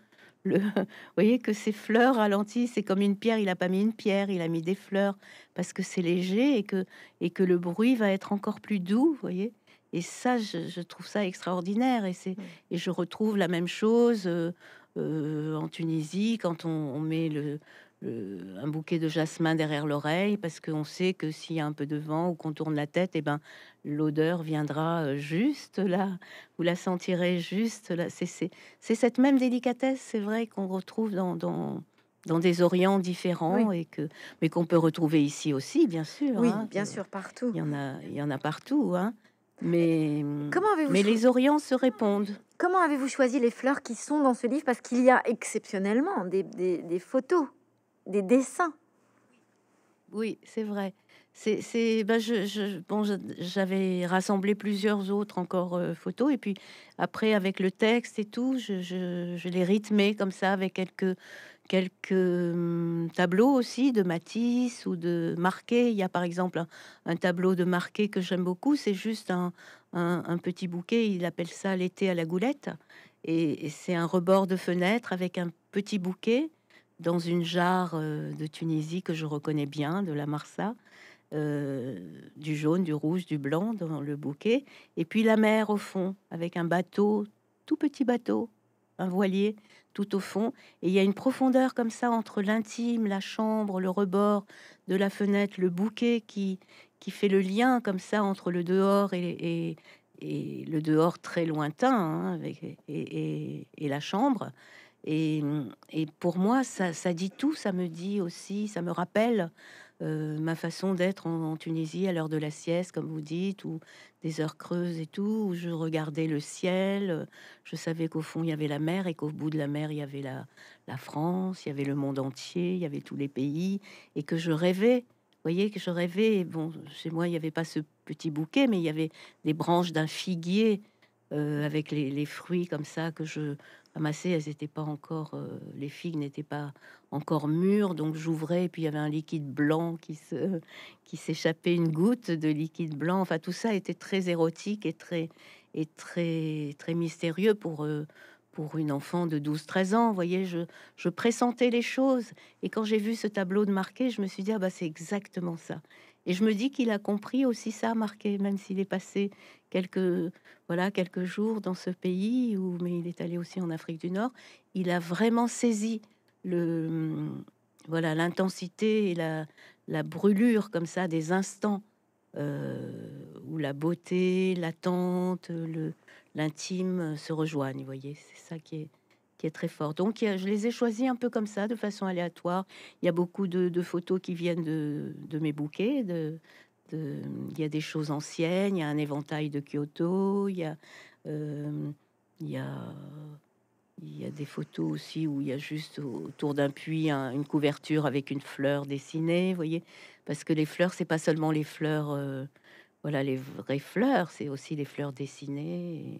Le, vous voyez que ces fleurs ralentissent, c'est comme une pierre, il n'a pas mis une pierre, il a mis des fleurs parce que c'est léger et que, et que le bruit va être encore plus doux, vous voyez. Et ça, je, trouve ça extraordinaire. Et, c'est, mmh. et je retrouve la même chose euh, euh, en Tunisie quand on met le, euh, un bouquet de jasmin derrière l'oreille parce qu'on sait que s'il y a un peu de vent ou qu'on tourne la tête, et eh ben l'odeur viendra euh, juste là, vous la sentirez juste là. C'est cette même délicatesse, c'est vrai, qu'on retrouve dans, dans, des orients différents et que, mais qu'on peut retrouver ici aussi, bien sûr. Oui, hein, bien sûr, partout. Il y en a, il y en a partout, hein. Mais, mais les Orients se répondent. Comment avez-vous choisi les fleurs qui sont dans ce livre Parce qu'il y a exceptionnellement des photos des dessins. Oui, c'est vrai. C'est, ben je, bon, j'avais rassemblé plusieurs autres encore euh, photos et puis après avec le texte et tout, je, je, je l'ai rythmé comme ça avec quelques quelques hum, tableaux aussi de Matisse ou de Marquet. Il y a par exemple un, tableau de Marquet que j'aime beaucoup. C'est juste un, un, petit bouquet. Il appelle ça l'été à la goulette et c'est un rebord de fenêtre avec un petit bouquet dans une jarre euh, de Tunisie que je reconnais bien, de la Marsa, euh, du jaune, du rouge, du blanc dans le bouquet, et puis la mer au fond, avec un bateau, tout petit bateau, un voilier tout au fond, et il y a une profondeur comme ça entre l'intime, la chambre, le rebord de la fenêtre, le bouquet qui, qui fait le lien comme ça entre le dehors et, et, le dehors très lointain hein, avec, et, et, la chambre. Et, et pour moi, ça, dit tout, ça me dit aussi, ça me rappelle euh, ma façon d'être en, Tunisie à l'heure de la sieste, comme vous dites, ou des heures creuses et tout, où je regardais le ciel, je savais qu'au fond il y avait la mer et qu'au bout de la mer il y avait la, la France, il y avait le monde entier, il y avait tous les pays, et que je rêvais. Vous voyez que je rêvais, bon, chez moi il n'y avait pas ce petit bouquet, mais il y avait des branches d'un figuier euh, avec les, fruits comme ça que je elles n'étaient pas encore, euh, les figues n'étaient pas encore mûres, donc j'ouvrais et puis il y avait un liquide blanc qui se, qui s'échappait, une goutte de liquide blanc. Enfin, tout ça était très érotique et très, et très, très mystérieux pour. Euh, pour une enfant de 12-13 ans, vous voyez, je, je pressentais les choses. Et quand j'ai vu ce tableau de marqué, je me suis dit, ah bah, c'est exactement ça. Et je me dis qu'il a compris aussi ça, marqué, même s'il est passé quelques, voilà, quelques jours dans ce pays, où, mais il est allé aussi en Afrique du Nord. Il a vraiment saisi le, voilà, l'intensité et la, la brûlure comme ça des instants euh, où la beauté, l'attente, l'intime se rejoignent. Vous voyez, c'est ça qui est, qui est très fort. Donc je les ai choisis un peu comme ça, de façon aléatoire. Il y a beaucoup de, photos qui viennent de, mes bouquets. il y a des choses anciennes, il y a un éventail de Kyoto, il y a, euh, il y des photos aussi où il y a juste autour d'un puits une couverture avec une fleur dessinée, vous voyez, parce que les fleurs, c'est pas seulement les fleurs, euh, voilà, les vraies fleurs, c'est aussi les fleurs dessinées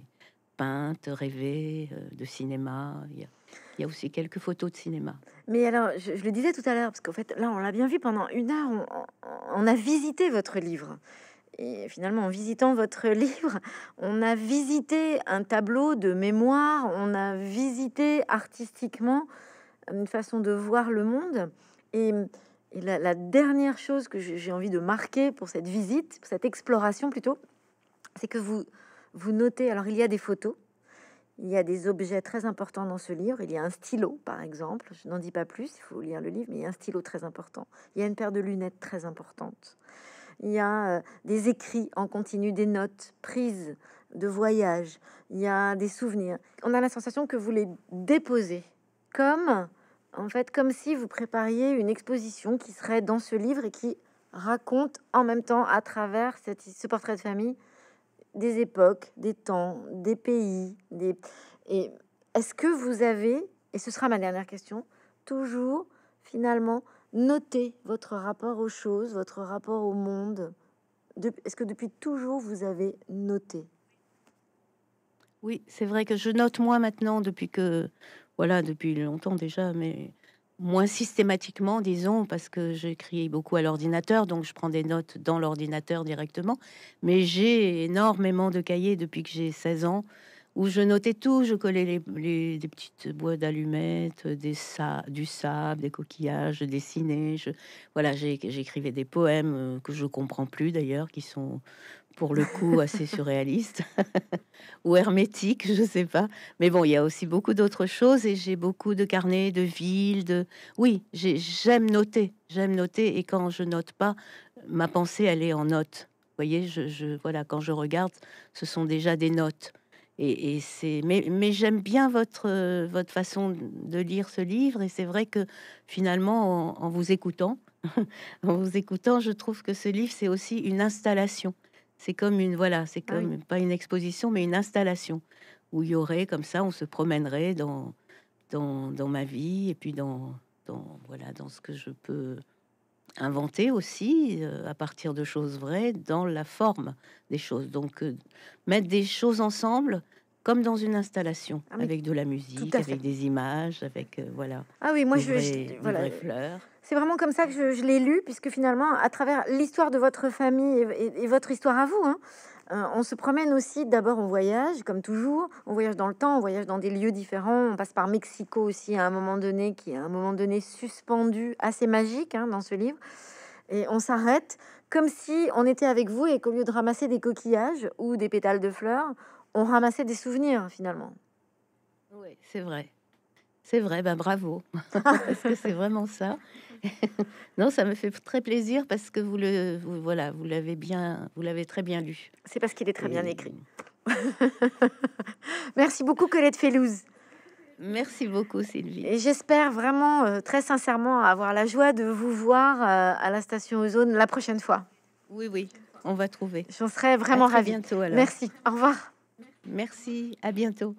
peinte, rêvé euh, de cinéma. Il y, a, aussi quelques photos de cinéma. Mais alors, je, le disais tout à l'heure, parce qu'en fait, là, on l'a bien vu pendant une heure, on, a visité votre livre. Et finalement, en visitant votre livre, on a visité un tableau de mémoire, on a visité artistiquement euh, une façon de voir le monde. Et, la, la, dernière chose que j'ai envie de marquer pour cette visite, pour cette exploration plutôt, c'est que vous vous notez, alors il y a des photos, il y a des objets très importants dans ce livre. Il y a un stylo, par exemple. Je n'en dis pas plus, il faut lire le livre, mais il y a un stylo très important. Il y a une paire de lunettes très importante. Il y a euh, des écrits en continu, des notes prises de voyage. Il y a des souvenirs. On a la sensation que vous les déposez, comme en fait, comme si vous prépariez une exposition qui serait dans ce livre et qui raconte en même temps, à travers ce portrait de famille, des époques, des temps, des pays. Des... Et est-ce que vous avez, et ce sera ma dernière question, toujours finalement noté votre rapport aux choses, votre rapport au monde Est-ce que depuis toujours vous avez noté Oui, c'est vrai que je note moi maintenant depuis que, voilà, depuis longtemps déjà, mais moins systématiquement, disons, parce que j'écris beaucoup à l'ordinateur, donc je prends des notes dans l'ordinateur directement. Mais j'ai énormément de cahiers depuis que j'ai 16 ans où je notais tout. Je collais des petites boîtes d'allumettes, du sable, des coquillages, je dessinais. Je, voilà, j'écrivais des poèmes euh, que je comprends plus d'ailleurs, qui sont pour le coup assez surréaliste ou hermétique, je sais pas. Mais bon, il y a aussi beaucoup d'autres choses et j'ai beaucoup de carnets de villes. De... Oui, j'aime noter, j'aime noter et quand je note pas, ma pensée elle est en note Vous voyez, je, voilà, quand je regarde, ce sont déjà des notes. Et, c'est, mais, mais j'aime bien votre votre façon de lire ce livre et c'est vrai que finalement, en vous écoutant, en vous écoutant, je trouve que ce livre c'est aussi une installation. C'est comme une voilà, c'est ah comme pas une exposition, mais une installation où il y aurait comme ça, on se promènerait dans dans, dans ma vie et puis dans, dans voilà dans ce que je peux inventer aussi euh, à partir de choses vraies dans la forme des choses. Donc euh, mettre des choses ensemble comme dans une installation ah avec de la musique, avec des images, avec euh, voilà. Ah oui, moi je, vais voilà, fleurs. C'est vraiment comme ça que je, l'ai lu, puisque finalement, à travers l'histoire de votre famille et, votre histoire à vous, hein, euh, on se promène aussi, d'abord on voyage, comme toujours, on voyage dans le temps, on voyage dans des lieux différents, on passe par Mexico aussi à un moment donné, qui est à un moment donné suspendu, assez magique hein, dans ce livre, et on s'arrête comme si on était avec vous et qu'au lieu de ramasser des coquillages ou des pétales de fleurs, on ramassait des souvenirs finalement. Oui, c'est vrai. C'est vrai, ben bravo. Parce que c'est vraiment ça. non, ça me fait très plaisir parce que vous le voilà, vous l'avez bien, vous l'avez très bien lu. C'est parce qu'il est très bien écrit. Merci beaucoup Colette Fellouz. Merci beaucoup Sylvie. Et j'espère vraiment euh, très sincèrement avoir la joie de vous voir euh, à la station Ozone la prochaine fois. Oui oui, on va trouver. J'en serai vraiment ravie. bientôt Merci. Au revoir. Merci, à bientôt.